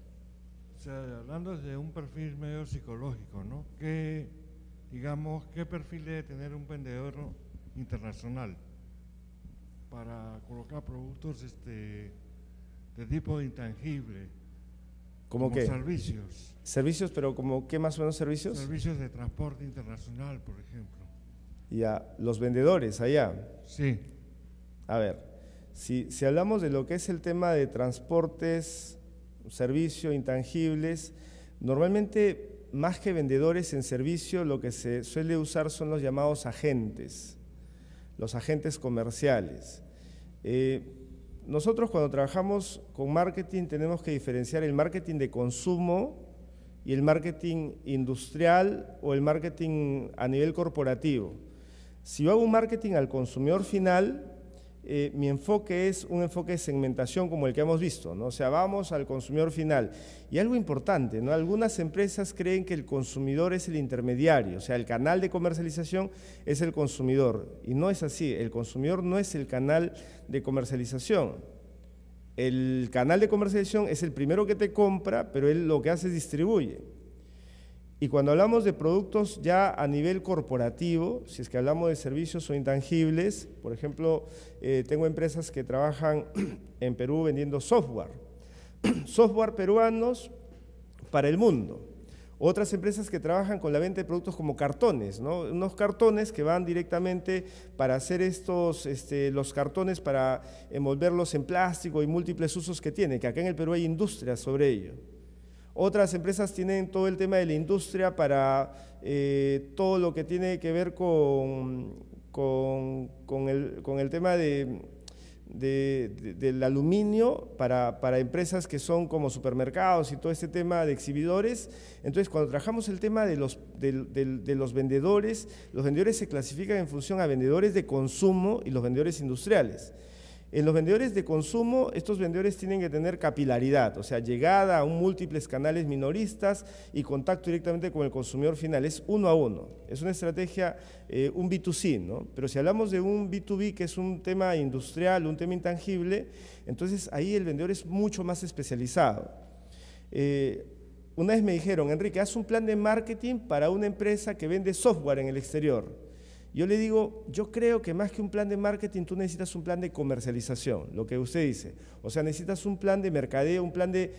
O hablando de un perfil medio psicológico, ¿no? ¿Qué, digamos, qué perfil debe tener un vendedor internacional para colocar productos este, de tipo intangible. como qué? Servicios. Servicios, pero como qué más o menos servicios? Servicios de transporte internacional, por ejemplo. Y a los vendedores allá. Sí. A ver, si, si hablamos de lo que es el tema de transportes, servicios intangibles, normalmente más que vendedores en servicio, lo que se suele usar son los llamados agentes los agentes comerciales. Eh, nosotros cuando trabajamos con marketing tenemos que diferenciar el marketing de consumo y el marketing industrial o el marketing a nivel corporativo. Si yo hago un marketing al consumidor final, eh, mi enfoque es un enfoque de segmentación como el que hemos visto, ¿no? o sea, vamos al consumidor final. Y algo importante, ¿no? algunas empresas creen que el consumidor es el intermediario, o sea, el canal de comercialización es el consumidor. Y no es así, el consumidor no es el canal de comercialización. El canal de comercialización es el primero que te compra, pero él lo que hace es distribuye. Y cuando hablamos de productos ya a nivel corporativo, si es que hablamos de servicios o intangibles, por ejemplo, eh, tengo empresas que trabajan en Perú vendiendo software, software peruanos para el mundo. Otras empresas que trabajan con la venta de productos como cartones, unos cartones que van directamente para hacer estos, este, los cartones para envolverlos en plástico y múltiples usos que tienen, que acá en el Perú hay industrias sobre ello. Otras empresas tienen todo el tema de la industria para eh, todo lo que tiene que ver con, el, tema del aluminio para, empresas que son como supermercados y todo este tema de exhibidores. Entonces, cuando trabajamos el tema de los, de los vendedores, los vendedores se clasifican en función a vendedores de consumo y los vendedores industriales. En los vendedores de consumo, estos vendedores tienen que tener capilaridad, o sea, llegada a múltiples canales minoristas y contacto directamente con el consumidor final. Es uno a uno. Es una estrategia, eh, un B2C, ¿no? Pero si hablamos de un B2B, que es un tema industrial, un tema intangible, entonces ahí el vendedor es mucho más especializado. Eh, una vez me dijeron, Enrique, haz un plan de marketing para una empresa que vende software en el exterior. Yo le digo, yo creo que más que un plan de marketing, tú necesitas un plan de comercialización, lo que usted dice. O sea, necesitas un plan de mercadeo, un plan de,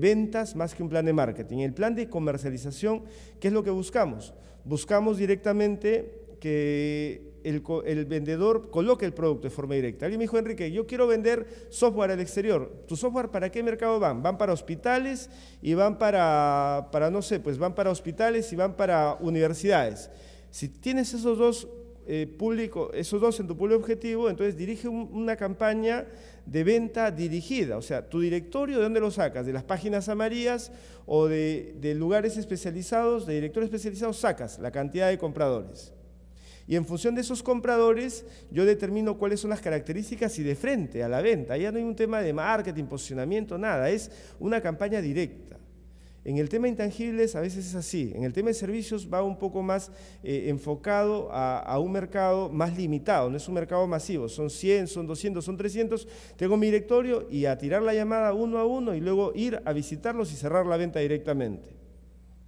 ventas más que un plan de marketing. El plan de comercialización, ¿qué es lo que buscamos? Buscamos directamente que el, vendedor coloque el producto de forma directa. Alguien me dijo, Enrique, yo quiero vender software al exterior. ¿Tu software para qué mercado van? Van para hospitales y van para, para no sé, pues van para hospitales y van para universidades. Si tienes esos dos, eh, esos dos en tu público objetivo, entonces dirige una campaña de venta dirigida. O sea, tu directorio, ¿de dónde lo sacas? ¿De las páginas amarillas o de, de lugares especializados, de directores especializados? Sacas la cantidad de compradores. Y en función de esos compradores, yo determino cuáles son las características y de frente a la venta. Ya no hay un tema de marketing, posicionamiento, nada. Es una campaña directa. En el tema intangibles a veces es así. En el tema de servicios va un poco más eh, enfocado a, a, un mercado más limitado, no es un mercado masivo. Son 100, son 200, son 300. Tengo mi directorio y a tirar la llamada uno a uno y luego ir a visitarlos y cerrar la venta directamente.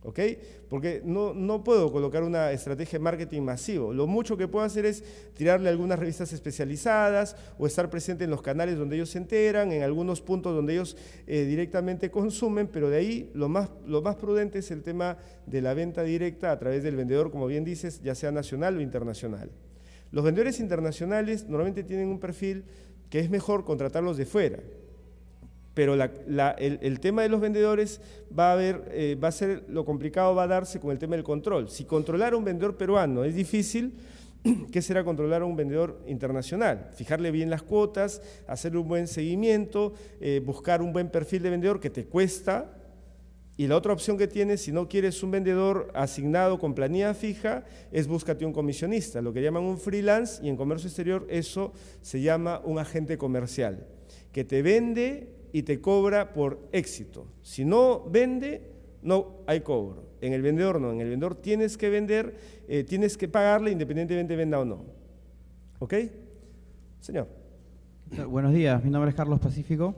¿ok? Porque no, no puedo colocar una estrategia de marketing masivo. Lo mucho que puedo hacer es tirarle algunas revistas especializadas o estar presente en los canales donde ellos se enteran, en algunos puntos donde ellos eh, directamente consumen, pero de ahí lo más, lo más prudente es el tema de la venta directa a través del vendedor, como bien dices, ya sea nacional o internacional. Los vendedores internacionales normalmente tienen un perfil que es mejor contratarlos de fuera pero el, tema de los vendedores eh, va a, ser lo complicado, va a darse con el tema del control. Si controlar a un vendedor peruano es difícil, ¿qué será controlar a un vendedor internacional? Fijarle bien las cuotas, hacerle un buen seguimiento, eh, buscar un buen perfil de vendedor que te cuesta. Y la otra opción que tienes, si no quieres un vendedor asignado con planilla fija, es búscate un comisionista, lo que llaman un freelance, y en comercio exterior eso se llama un agente comercial, que te vende y te cobra por éxito. Si no vende, no hay cobro. En el vendedor no, en el vendedor tienes que vender, eh, tienes que pagarle independientemente venda o no. ¿Ok? Señor. Eh, buenos días, mi nombre es Carlos Pacífico.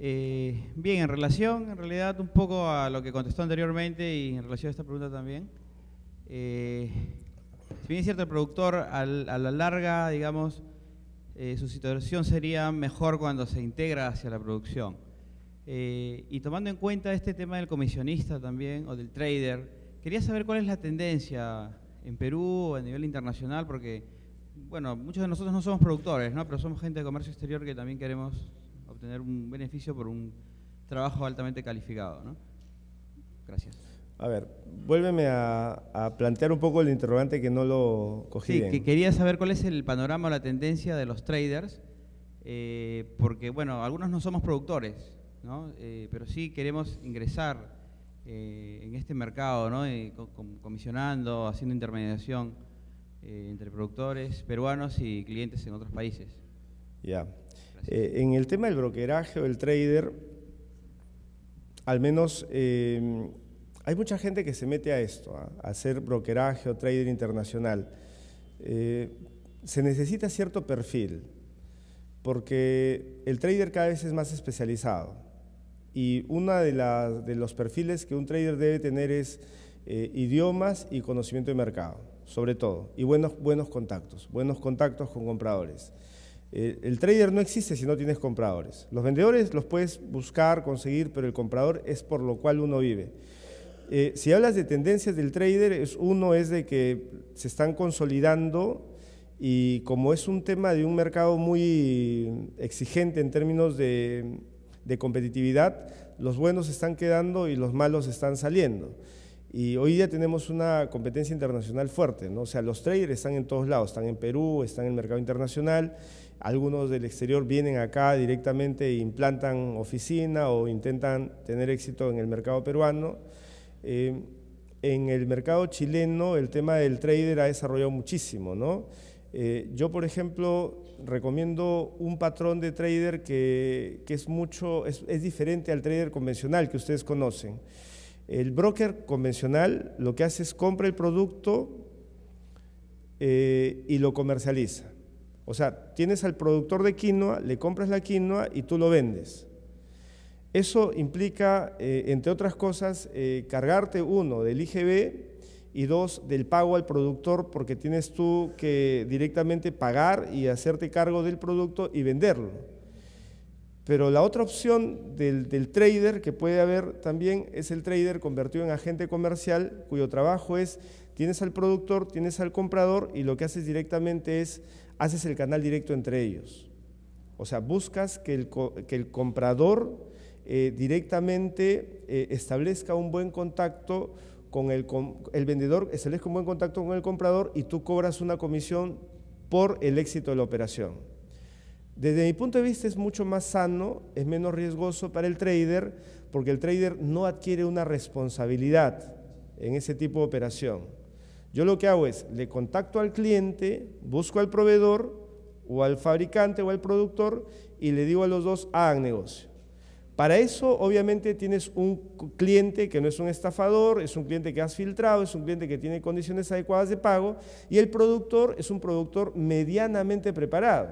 Eh, bien, en relación, en realidad, un poco a lo que contestó anteriormente y en relación a esta pregunta también, si bien es cierto, el productor a la larga, digamos, eh, su situación sería mejor cuando se integra hacia la producción. Eh, y tomando en cuenta este tema del comisionista también o del trader, quería saber cuál es la tendencia en Perú o a nivel internacional, porque, bueno, muchos de nosotros no somos productores, ¿no? pero somos gente de comercio exterior que también queremos obtener un beneficio por un trabajo altamente calificado. ¿no? Gracias. A ver, vuélveme a, plantear un poco el interrogante que no lo cogí. Sí, que quería saber cuál es el panorama o la tendencia de los traders, eh, porque bueno, algunos no somos productores, ¿no? Eh, pero sí queremos ingresar eh, en este mercado, ¿no? comisionando, haciendo intermediación entre productores peruanos y clientes en otros países. Ya. en el tema del brokeraje o el trader, al menos hay mucha gente que se mete a esto, a, hacer brokeraje o trader internacional. Eh, se necesita cierto perfil, porque el trader cada vez es más especializado. Y uno de, los perfiles que un trader debe tener es eh, idiomas y conocimiento de mercado, sobre todo, y buenos, buenos contactos, buenos contactos con compradores. Eh, el trader no existe si no tienes compradores. Los vendedores los puedes buscar, conseguir, pero el comprador es por lo cual uno vive. Eh, si hablas de tendencias del trader, es, uno es de que se están consolidando y como es un tema de un mercado muy exigente en términos de, competitividad, los buenos están quedando y los malos están saliendo. Y hoy día tenemos una competencia internacional fuerte, O sea, los traders están en todos lados, están en Perú, están en el mercado internacional, algunos del exterior vienen acá directamente e implantan oficina o intentan tener éxito en el mercado peruano. Em, en el mercado chileno el tema del trader ha desarrollado muchísimo, ¿no? Eh, yo, por ejemplo, recomiendo un patrón de trader que, que es mucho, es, diferente al trader convencional que ustedes conocen. El broker convencional lo que hace es compra el producto eh, y lo comercializa. O sea, tienes al productor de quinoa, le compras la quinoa y tú lo vendes. Eso implica, eh, entre otras cosas, eh, cargarte uno del IGB y dos del pago al productor porque tienes tú que directamente pagar y hacerte cargo del producto y venderlo. Pero la otra opción del, trader que puede haber también es el trader convertido en agente comercial cuyo trabajo es tienes al productor, tienes al comprador y lo que haces directamente es haces el canal directo entre ellos. O sea, buscas que el, que el comprador eh, directamente eh, establezca un buen contacto con el, el vendedor, establezca un buen contacto con el comprador y tú cobras una comisión por el éxito de la operación. Desde mi punto de vista es mucho más sano, es menos riesgoso para el trader, porque el trader no adquiere una responsabilidad en ese tipo de operación. Yo lo que hago es, le contacto al cliente, busco al proveedor o al fabricante o al productor y le digo a los dos, hagan negocio. Para eso, obviamente, tienes un cliente que no es un estafador, es un cliente que has filtrado, es un cliente que tiene condiciones adecuadas de pago y el productor es un productor medianamente preparado.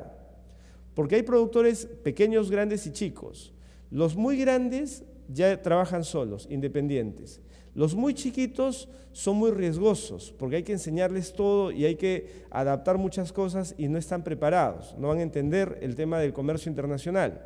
Porque hay productores pequeños, grandes y chicos. Los muy grandes ya trabajan solos, independientes. Los muy chiquitos son muy riesgosos porque hay que enseñarles todo y hay que adaptar muchas cosas y no están preparados, no van a entender el tema del comercio internacional.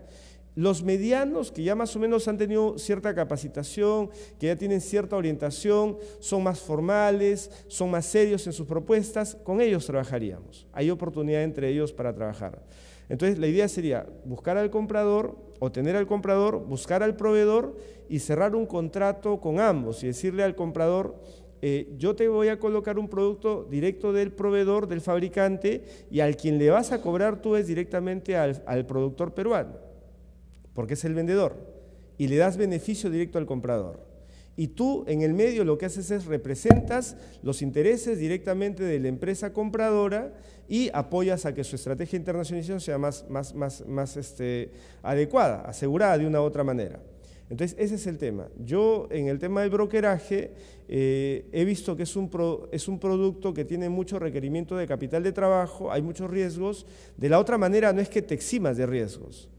Los medianos, que ya más o menos han tenido cierta capacitación, que ya tienen cierta orientación, son más formales, son más serios en sus propuestas, con ellos trabajaríamos. Hay oportunidad entre ellos para trabajar. Entonces, la idea sería buscar al comprador, o tener al comprador, buscar al proveedor y cerrar un contrato con ambos y decirle al comprador, eh, yo te voy a colocar un producto directo del proveedor, del fabricante, y al quien le vas a cobrar tú es directamente al productor peruano porque es el vendedor, y le das beneficio directo al comprador. Y tú en el medio lo que haces es representas los intereses directamente de la empresa compradora y apoyas a que su estrategia de internacionalización sea más, más, este, adecuada, asegurada de una u otra manera. Entonces, ese es el tema. Yo, en el tema del brokeraje, eh, he visto que es es un producto que tiene mucho requerimiento de capital de trabajo, hay muchos riesgos. De la otra manera, no es que te eximas de riesgos,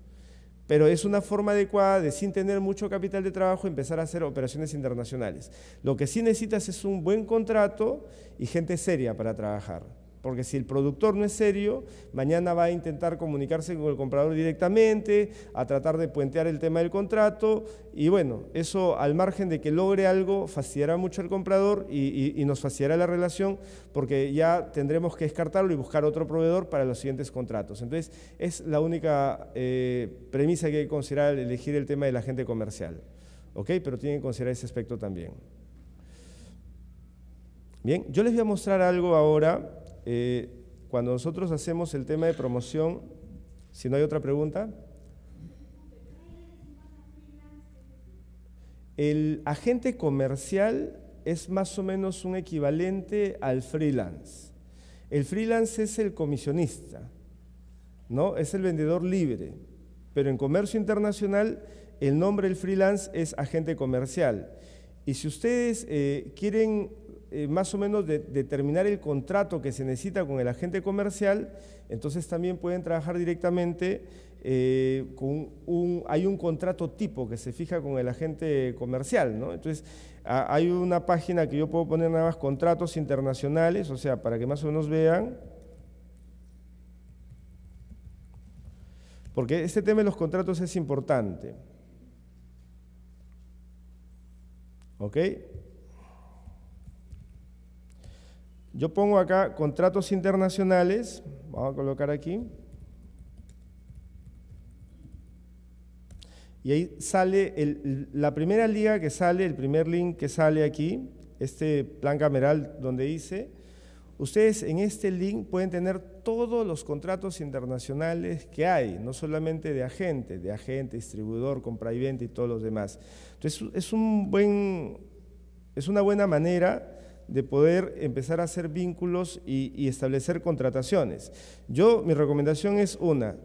pero es una forma adecuada de, sin tener mucho capital de trabajo, empezar a hacer operaciones internacionales. Lo que sí necesitas es un buen contrato y gente seria para trabajar. Porque si el productor no es serio, mañana va a intentar comunicarse con el comprador directamente, a tratar de puentear el tema del contrato y bueno, eso al margen de que logre algo, fastidiará mucho al comprador y, nos fastidiará la relación porque ya tendremos que descartarlo y buscar otro proveedor para los siguientes contratos. Entonces, es la única eh, premisa que hay que considerar al elegir el tema del agente comercial. ¿Ok? Pero tienen que considerar ese aspecto también. Bien, yo les voy a mostrar algo ahora eh, cuando nosotros hacemos el tema de promoción, si no hay otra pregunta, el agente comercial es más o menos un equivalente al freelance. El freelance es el comisionista, ¿no? Es el vendedor libre. Pero en comercio internacional, el nombre del freelance es agente comercial. Y si ustedes eh, quieren eh, más o menos determinar el contrato que se necesita con el agente comercial, entonces también pueden trabajar directamente eh, con un, hay un contrato tipo que se fija con el agente comercial, ¿no? Entonces, hay una página que yo puedo poner nada más contratos internacionales, o sea, para que más o menos vean. Porque este tema de los contratos es importante. ¿Ok? Yo pongo acá contratos internacionales, vamos a colocar aquí. Y ahí sale la primera liga que sale, el primer link que sale aquí, este plan cameral donde dice, ustedes en este link pueden tener todos los contratos internacionales que hay, no solamente de agente, de agente, distribuidor, compra y venta y todos los demás. Entonces es, es una buena manera de poder empezar a hacer vínculos y, establecer contrataciones. Yo, mi recomendación es una,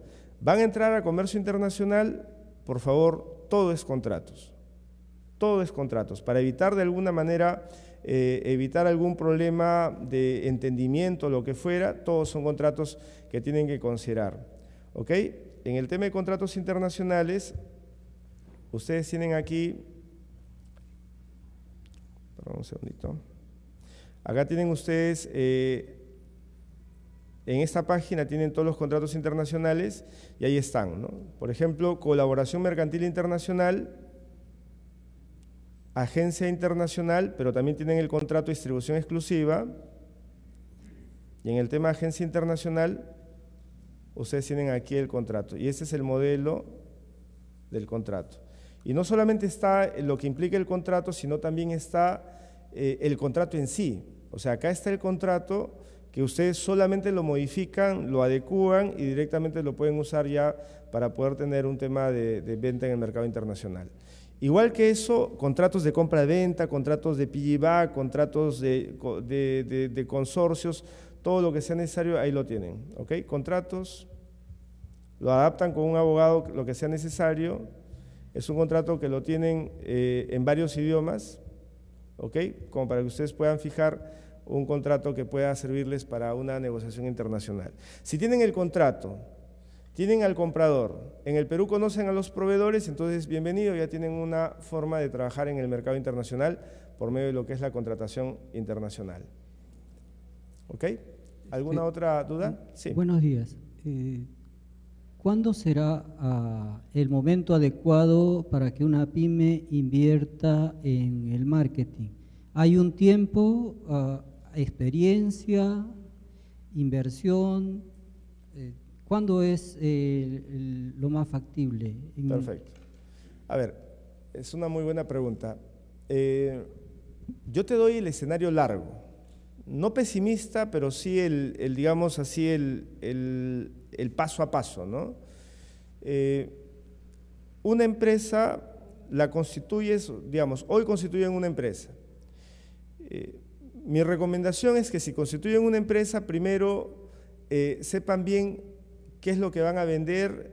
van a entrar a comercio internacional, por favor, todo es contratos, todo es contratos, para evitar de alguna manera, eh, evitar algún problema de entendimiento, lo que fuera, todos son contratos que tienen que considerar. ¿Ok? En el tema de contratos internacionales, Ustedes tienen aquí, perdón un segundito, acá tienen ustedes, eh, en esta página tienen todos los contratos internacionales y ahí están, ¿no? Por ejemplo, colaboración mercantil internacional, agencia internacional, pero también tienen el contrato de distribución exclusiva. Y en el tema agencia internacional, ustedes tienen aquí el contrato. Y ese es el modelo del contrato. Y no solamente está lo que implica el contrato, sino también está eh, el contrato en sí. O sea, acá está el contrato que ustedes solamente lo modifican, lo adecúan y directamente lo pueden usar ya para poder tener un tema de, venta en el mercado internacional. Igual que eso, contratos de compra-venta, contratos de PGBA, contratos de, de, consorcios, todo lo que sea necesario, ahí lo tienen. ¿ok? Contratos, lo adaptan con un abogado, lo que sea necesario, es un contrato que lo tienen eh, en varios idiomas, ¿ok? Como para que ustedes puedan fijar un contrato que pueda servirles para una negociación internacional. Si tienen el contrato, tienen al comprador, en el Perú conocen a los proveedores, entonces bienvenido, ya tienen una forma de trabajar en el mercado internacional por medio de lo que es la contratación internacional. ¿Ok? ¿Alguna otra duda? Ah, sí. Buenos días. Eh, ¿Cuándo será ah, el momento adecuado para que una pyme invierta en el marketing? ¿Hay un tiempo, ah, experiencia, inversión? Eh, ¿Cuándo es lo más factible? Perfecto. A ver, es una muy buena pregunta. Eh, yo te doy el escenario largo, no pesimista, pero sí el digamos así, el, el paso a paso. ¿no? Eh, una empresa la constituyes, digamos, hoy constituyen una empresa. Eh, mi recomendación es que si constituyen una empresa, primero eh, sepan bien qué es lo que van a vender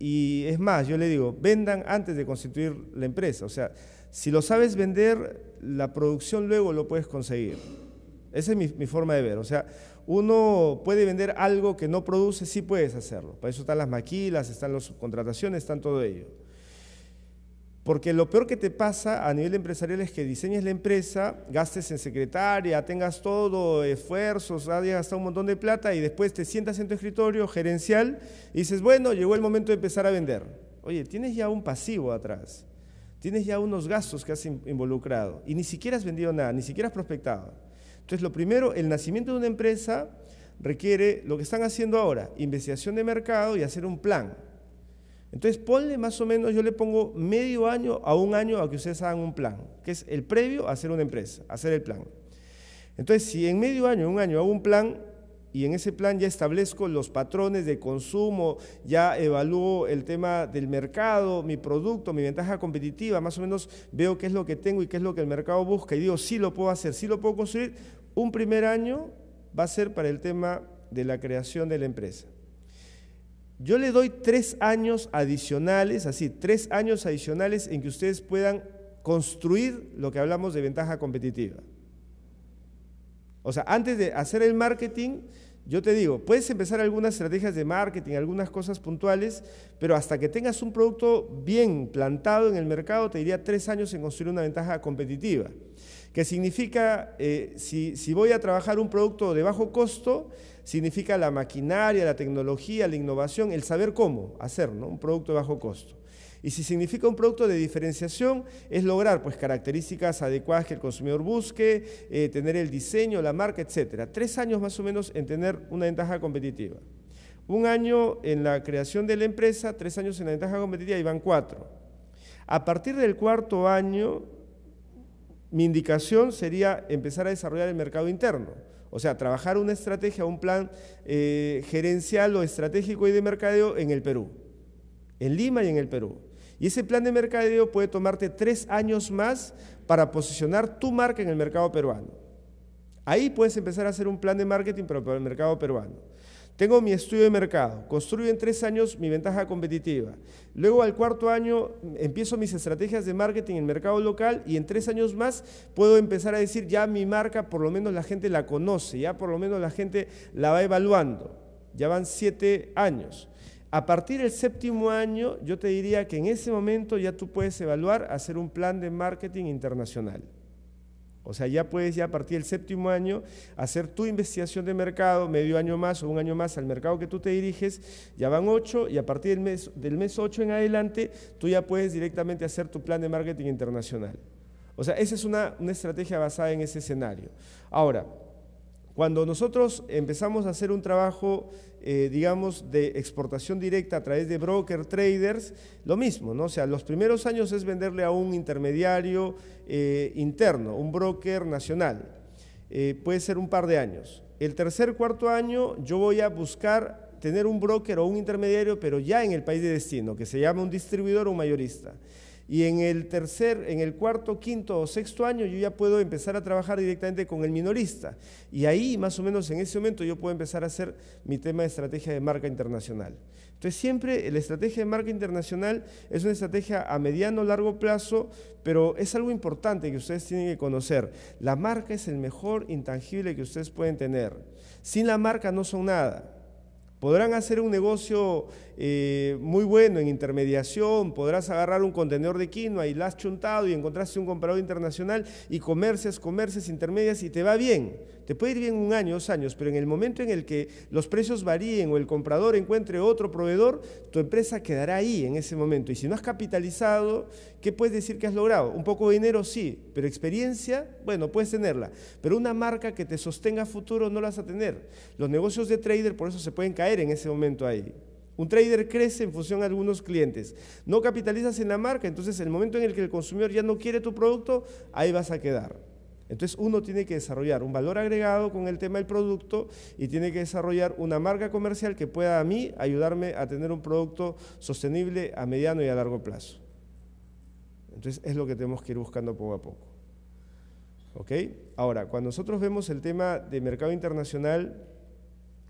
y es más, yo le digo, vendan antes de constituir la empresa. O sea, si lo sabes vender, la producción luego lo puedes conseguir. Esa es mi, mi forma de ver. O sea, uno puede vender algo que no produce, sí puedes hacerlo. Para eso están las maquilas, están las subcontrataciones, están todo ello. Porque lo peor que te pasa a nivel empresarial es que diseñes la empresa, gastes en secretaria, tengas todo, esfuerzos, has gastado un montón de plata y después te sientas en tu escritorio gerencial y dices, bueno, llegó el momento de empezar a vender. Oye, tienes ya un pasivo atrás, tienes ya unos gastos que has involucrado y ni siquiera has vendido nada, ni siquiera has prospectado. Entonces, lo primero, el nacimiento de una empresa requiere lo que están haciendo ahora, investigación de mercado y hacer un plan. Entonces, ponle más o menos, yo le pongo medio año a un año a que ustedes hagan un plan, que es el previo a hacer una empresa, hacer el plan. Entonces, si en medio año, un año hago un plan, y en ese plan ya establezco los patrones de consumo, ya evalúo el tema del mercado, mi producto, mi ventaja competitiva, más o menos veo qué es lo que tengo y qué es lo que el mercado busca y digo, sí lo puedo hacer, sí lo puedo construir. Un primer año va a ser para el tema de la creación de la empresa. Yo le doy tres años adicionales, así, tres años adicionales en que ustedes puedan construir lo que hablamos de ventaja competitiva. O sea, antes de hacer el marketing, yo te digo, puedes empezar algunas estrategias de marketing, algunas cosas puntuales, pero hasta que tengas un producto bien plantado en el mercado, te diría tres años en construir una ventaja competitiva. Que significa, eh, si, voy a trabajar un producto de bajo costo, significa la maquinaria, la tecnología, la innovación, el saber cómo hacer ¿no? un producto de bajo costo. Y si significa un producto de diferenciación, es lograr pues, características adecuadas que el consumidor busque, eh, tener el diseño, la marca, etc. Tres años más o menos en tener una ventaja competitiva. Un año en la creación de la empresa, tres años en la ventaja competitiva y van cuatro. A partir del cuarto año, mi indicación sería empezar a desarrollar el mercado interno. O sea, trabajar una estrategia, un plan eh, gerencial o estratégico y de mercadeo en el Perú, en Lima y en el Perú. Y ese plan de mercadeo puede tomarte tres años más para posicionar tu marca en el mercado peruano. Ahí puedes empezar a hacer un plan de marketing, para el mercado peruano. Tengo mi estudio de mercado, construyo en tres años mi ventaja competitiva. Luego al cuarto año empiezo mis estrategias de marketing en el mercado local y en tres años más puedo empezar a decir ya mi marca por lo menos la gente la conoce, ya por lo menos la gente la va evaluando. Ya van siete años. A partir del séptimo año, yo te diría que en ese momento ya tú puedes evaluar hacer un plan de marketing internacional. O sea, ya puedes ya a partir del séptimo año hacer tu investigación de mercado, medio año más o un año más al mercado que tú te diriges, ya van ocho y a partir del mes, del mes ocho en adelante tú ya puedes directamente hacer tu plan de marketing internacional. O sea, esa es una, una estrategia basada en ese escenario. Ahora, cuando nosotros empezamos a hacer un trabajo, eh, digamos, de exportación directa a través de broker, traders, lo mismo, ¿no? O sea, los primeros años es venderle a un intermediario eh, interno, un broker nacional. Eh, puede ser un par de años. El tercer, cuarto año yo voy a buscar tener un broker o un intermediario, pero ya en el país de destino, que se llama un distribuidor o un mayorista. Y en el tercer, en el cuarto, quinto o sexto año yo ya puedo empezar a trabajar directamente con el minorista. Y ahí, más o menos en ese momento, yo puedo empezar a hacer mi tema de estrategia de marca internacional. Entonces siempre la estrategia de marca internacional es una estrategia a mediano o largo plazo, pero es algo importante que ustedes tienen que conocer. La marca es el mejor intangible que ustedes pueden tener. Sin la marca no son nada. Podrán hacer un negocio eh, muy bueno en intermediación, podrás agarrar un contenedor de quinoa y lo has chuntado y encontraste un comprador internacional y comercias, comercias, intermedias y te va bien. Te puede ir bien un año, dos años, pero en el momento en el que los precios varíen o el comprador encuentre otro proveedor, tu empresa quedará ahí en ese momento. Y si no has capitalizado, ¿qué puedes decir que has logrado? Un poco de dinero sí, pero experiencia, bueno, puedes tenerla. Pero una marca que te sostenga a futuro no la vas a tener. Los negocios de trader por eso se pueden caer en ese momento ahí. Un trader crece en función a algunos clientes. No capitalizas en la marca, entonces el momento en el que el consumidor ya no quiere tu producto, ahí vas a quedar. Entonces uno tiene que desarrollar un valor agregado con el tema del producto y tiene que desarrollar una marca comercial que pueda a mí ayudarme a tener un producto sostenible a mediano y a largo plazo. Entonces es lo que tenemos que ir buscando poco a poco. ¿Ok? Ahora, cuando nosotros vemos el tema de mercado internacional,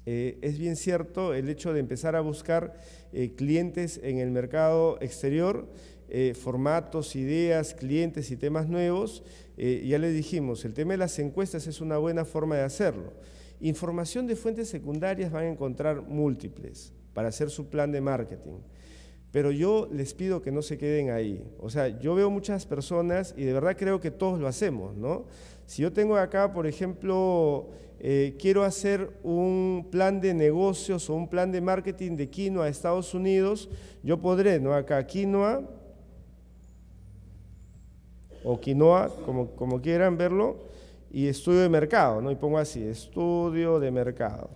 eh, es bien cierto el hecho de empezar a buscar eh, clientes en el mercado exterior, eh, formatos, ideas, clientes y temas nuevos. ya les dijimos, el tema de las encuestas es una buena forma de hacerlo. Información de fuentes secundarias van a encontrar múltiples para hacer su plan de marketing. Pero yo les pido que no se queden ahí. O sea, yo veo muchas personas y de verdad creo que todos lo hacemos, ¿no? Si yo tengo acá, por ejemplo, eh, quiero hacer un plan de negocios o un plan de marketing de quinoa a Estados Unidos, yo podré, ¿no? Acá quinoa o quinoa, como, quieran verlo, y estudio de mercado, ¿no? Y pongo así, estudio de mercado.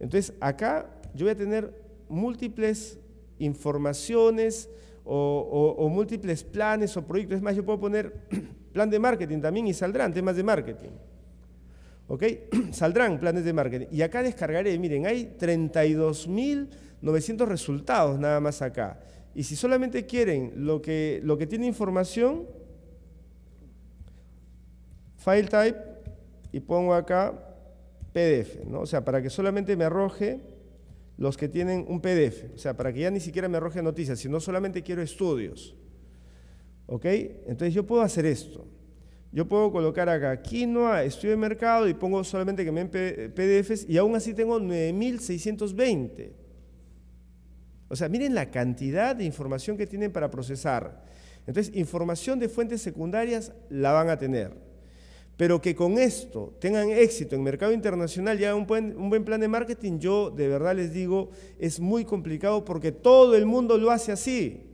Entonces, acá yo voy a tener múltiples informaciones o, o múltiples planes o proyectos. Es más, yo puedo poner Plan de marketing también y saldrán temas de marketing. ¿Ok? saldrán planes de marketing. Y acá descargaré, miren, hay 32.900 resultados nada más acá. Y si solamente quieren lo que, lo que tiene información, file type y pongo acá PDF, O sea, para que solamente me arroje los que tienen un PDF. O sea, para que ya ni siquiera me arroje noticias, sino solamente quiero estudios. ¿Ok? Entonces yo puedo hacer esto. Yo puedo colocar acá quinoa, estudio de mercado y pongo solamente que me den PDFs y aún así tengo 9620. O sea, miren la cantidad de información que tienen para procesar. Entonces, información de fuentes secundarias la van a tener. Pero que con esto tengan éxito en mercado internacional y hagan un buen, un buen plan de marketing, yo de verdad les digo, es muy complicado porque todo el mundo lo hace así.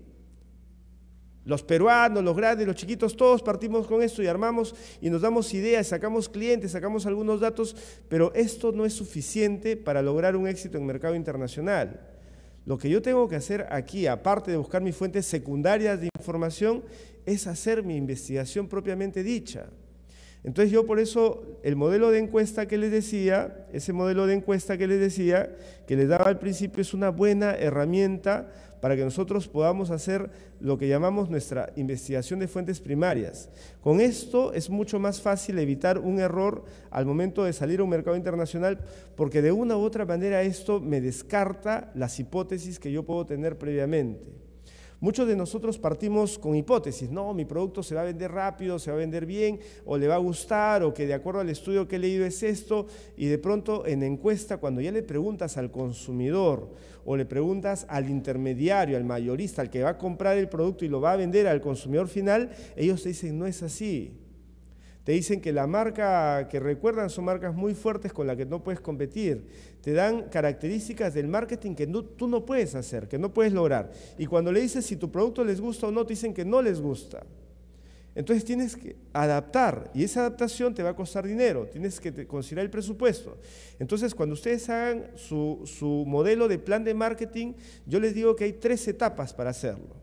Los peruanos, los grandes, los chiquitos, todos partimos con esto y armamos y nos damos ideas, sacamos clientes, sacamos algunos datos, pero esto no es suficiente para lograr un éxito en mercado internacional. Lo que yo tengo que hacer aquí, aparte de buscar mis fuentes secundarias de información, es hacer mi investigación propiamente dicha. Entonces yo por eso el modelo de encuesta que les decía, ese modelo de encuesta que les decía, que les daba al principio, es una buena herramienta para que nosotros podamos hacer lo que llamamos nuestra investigación de fuentes primarias. Con esto es mucho más fácil evitar un error al momento de salir a un mercado internacional, porque de una u otra manera esto me descarta las hipótesis que yo puedo tener previamente. Muchos de nosotros partimos con hipótesis, no, mi producto se va a vender rápido, se va a vender bien, o le va a gustar, o que de acuerdo al estudio que he leído es esto, y de pronto en encuesta, cuando ya le preguntas al consumidor, o le preguntas al intermediario, al mayorista, al que va a comprar el producto y lo va a vender al consumidor final, ellos te dicen, no es así. Te dicen que la marca que recuerdan son marcas muy fuertes con las que no puedes competir. Te dan características del marketing que tú no puedes hacer, que no puedes lograr. Y cuando le dices si tu producto les gusta o no, te dicen que no les gusta. Entonces tienes que adaptar y esa adaptación te va a costar dinero, tienes que considerar el presupuesto. Entonces cuando ustedes hagan su, su, modelo de plan de marketing, yo les digo que hay tres etapas para hacerlo.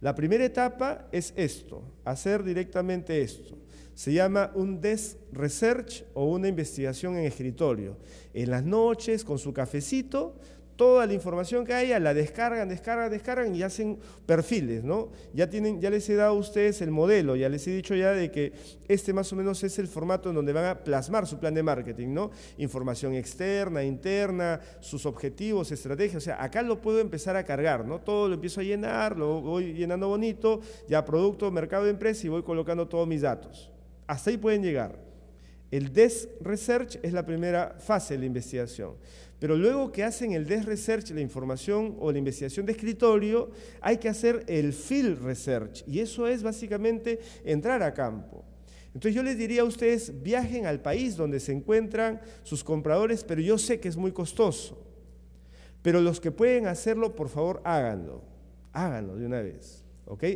La primera etapa es esto, hacer directamente esto. Se llama un desk research o una investigación en escritorio. En las noches, con su cafecito, toda la información que haya, la descargan, descargan, descargan y hacen perfiles, ¿no? Ya, tienen, ya les he dado a ustedes el modelo, ya les he dicho ya de que este más o menos es el formato en donde van a plasmar su plan de marketing, ¿no? Información externa, interna, sus objetivos, estrategias, o sea, acá lo puedo empezar a cargar, ¿no? Todo lo empiezo a llenar, lo voy llenando bonito, ya producto, mercado, empresa y voy colocando todos mis datos hasta ahí pueden llegar. El des-research es la primera fase de la investigación. Pero luego que hacen el des-research, la información o la investigación de escritorio, hay que hacer el field research. Y eso es básicamente entrar a campo. Entonces yo les diría a ustedes, viajen al país donde se encuentran sus compradores, pero yo sé que es muy costoso. Pero los que pueden hacerlo, por favor, háganlo. Háganlo de una vez.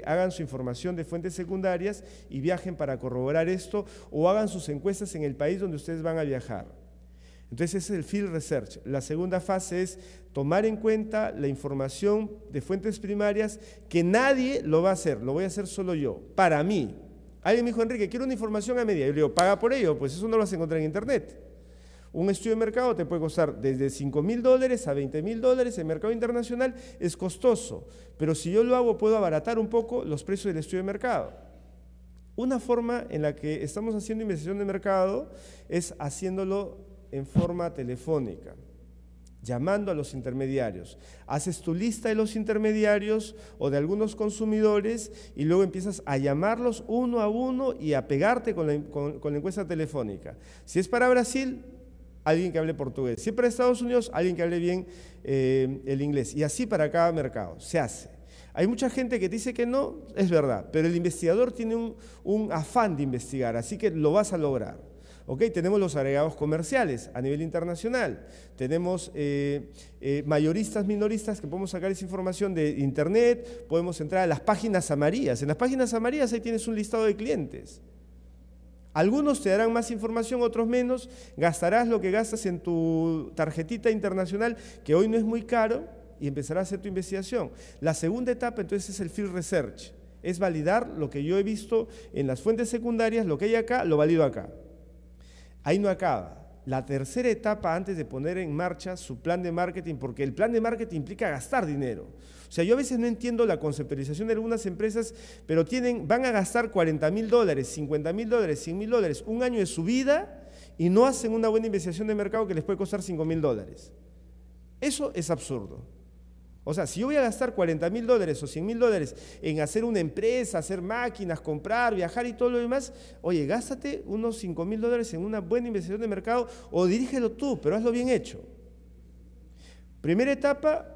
Hagan su información de fuentes secundarias y viajen para corroborar esto o hagan sus encuestas en el país donde ustedes van a viajar. Entonces ese es el field research. La segunda fase es tomar en cuenta la información de fuentes primarias que nadie lo va a hacer, lo voy a hacer solo yo, para mí. Alguien me dijo, Enrique, quiero una información a media. Yo le digo, paga por ello, pues eso no lo vas a encontrar en internet. Un estudio de mercado te puede costar desde 5 mil dólares a 20 mil dólares. El mercado internacional es costoso, pero si yo lo hago puedo abaratar un poco los precios del estudio de mercado. Una forma en la que estamos haciendo investigación de mercado es haciéndolo en forma telefónica llamando a los intermediarios. Haces tu lista de los intermediarios o de algunos consumidores y luego empiezas a llamarlos uno a uno y a pegarte con la, con la encuesta telefónica. Si es para Brasil, alguien que hable portugués. Siempre Estados Unidos, alguien que hable bien eh, el inglés. Y así para cada mercado. Se hace. Hay mucha gente que dice que no, es verdad, pero el investigador tiene un, afán de investigar, así que lo vas a lograr. ¿ok? tenemos los agregados comerciales a nivel internacional, tenemos eh, eh, mayoristas, minoristas que podemos sacar esa información de internet, podemos entrar a las páginas amarillas. En las páginas amarillas ahí tienes un listado de clientes. Algunos te darán más información, otros menos. Gastarás lo que gastas en tu tarjetita internacional, que hoy no es muy caro, y empezarás a hacer tu investigación. La segunda etapa entonces es el field research. Es validar lo que yo he visto en las fuentes secundarias, lo que hay acá, lo valido acá. Ahí no acaba. La tercera etapa antes de poner en marcha su plan de marketing, porque el plan de marketing implica gastar dinero. O sea, yo a veces no entiendo la conceptualización de algunas empresas, pero tienen, van a gastar 40 mil dólares, 50 mil dólares, 100 mil dólares, un año de su vida y no hacen una buena investigación de mercado que les puede costar 5 mil dólares. Eso es absurdo. O sea, si yo voy a gastar 40 mil dólares o 100 mil dólares en hacer una empresa, hacer máquinas, comprar, viajar y todo lo demás, oye, gástate unos 5 mil dólares en una buena investigación de mercado o dirígelo tú, pero hazlo bien hecho. Primera etapa,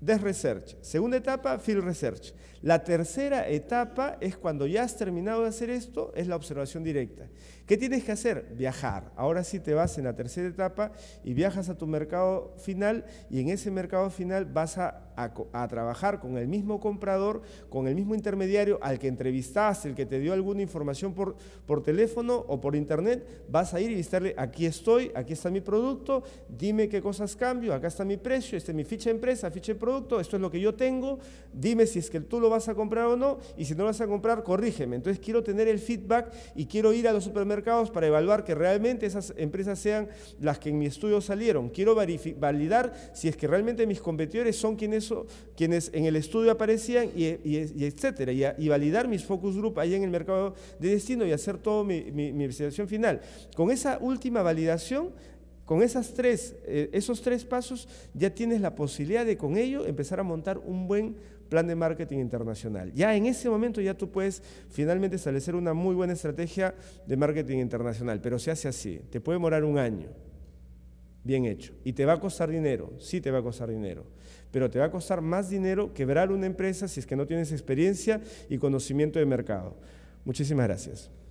de research. Segunda etapa, field research. La tercera etapa es cuando ya has terminado de hacer esto, es la observación directa. ¿Qué tienes que hacer? Viajar. Ahora sí te vas en la tercera etapa y viajas a tu mercado final y en ese mercado final vas a, trabajar con el mismo comprador, con el mismo intermediario al que entrevistaste, el que te dio alguna información por, por teléfono o por internet. Vas a ir y visitarle, aquí estoy, aquí está mi producto, dime qué cosas cambio, acá está mi precio, esta es mi ficha de empresa, ficha de producto, esto es lo que yo tengo, dime si es que tú lo vas a comprar o no, y si no vas a comprar, corrígeme. Entonces quiero tener el feedback y quiero ir a los supermercados para evaluar que realmente esas empresas sean las que en mi estudio salieron. Quiero validar si es que realmente mis competidores son quienes, quienes en el estudio aparecían y, y, etcétera, y, validar mis focus group ahí en el mercado de destino y hacer toda mi, mi, mi investigación final. Con esa última validación, con esas tres, eh, esos tres pasos, ya tienes la posibilidad de con ello empezar a montar un buen plan de marketing internacional. Ya en ese momento ya tú puedes finalmente establecer una muy buena estrategia de marketing internacional, pero se hace así, te puede demorar un año, bien hecho, y te va a costar dinero, sí te va a costar dinero, pero te va a costar más dinero quebrar una empresa si es que no tienes experiencia y conocimiento de mercado. Muchísimas gracias.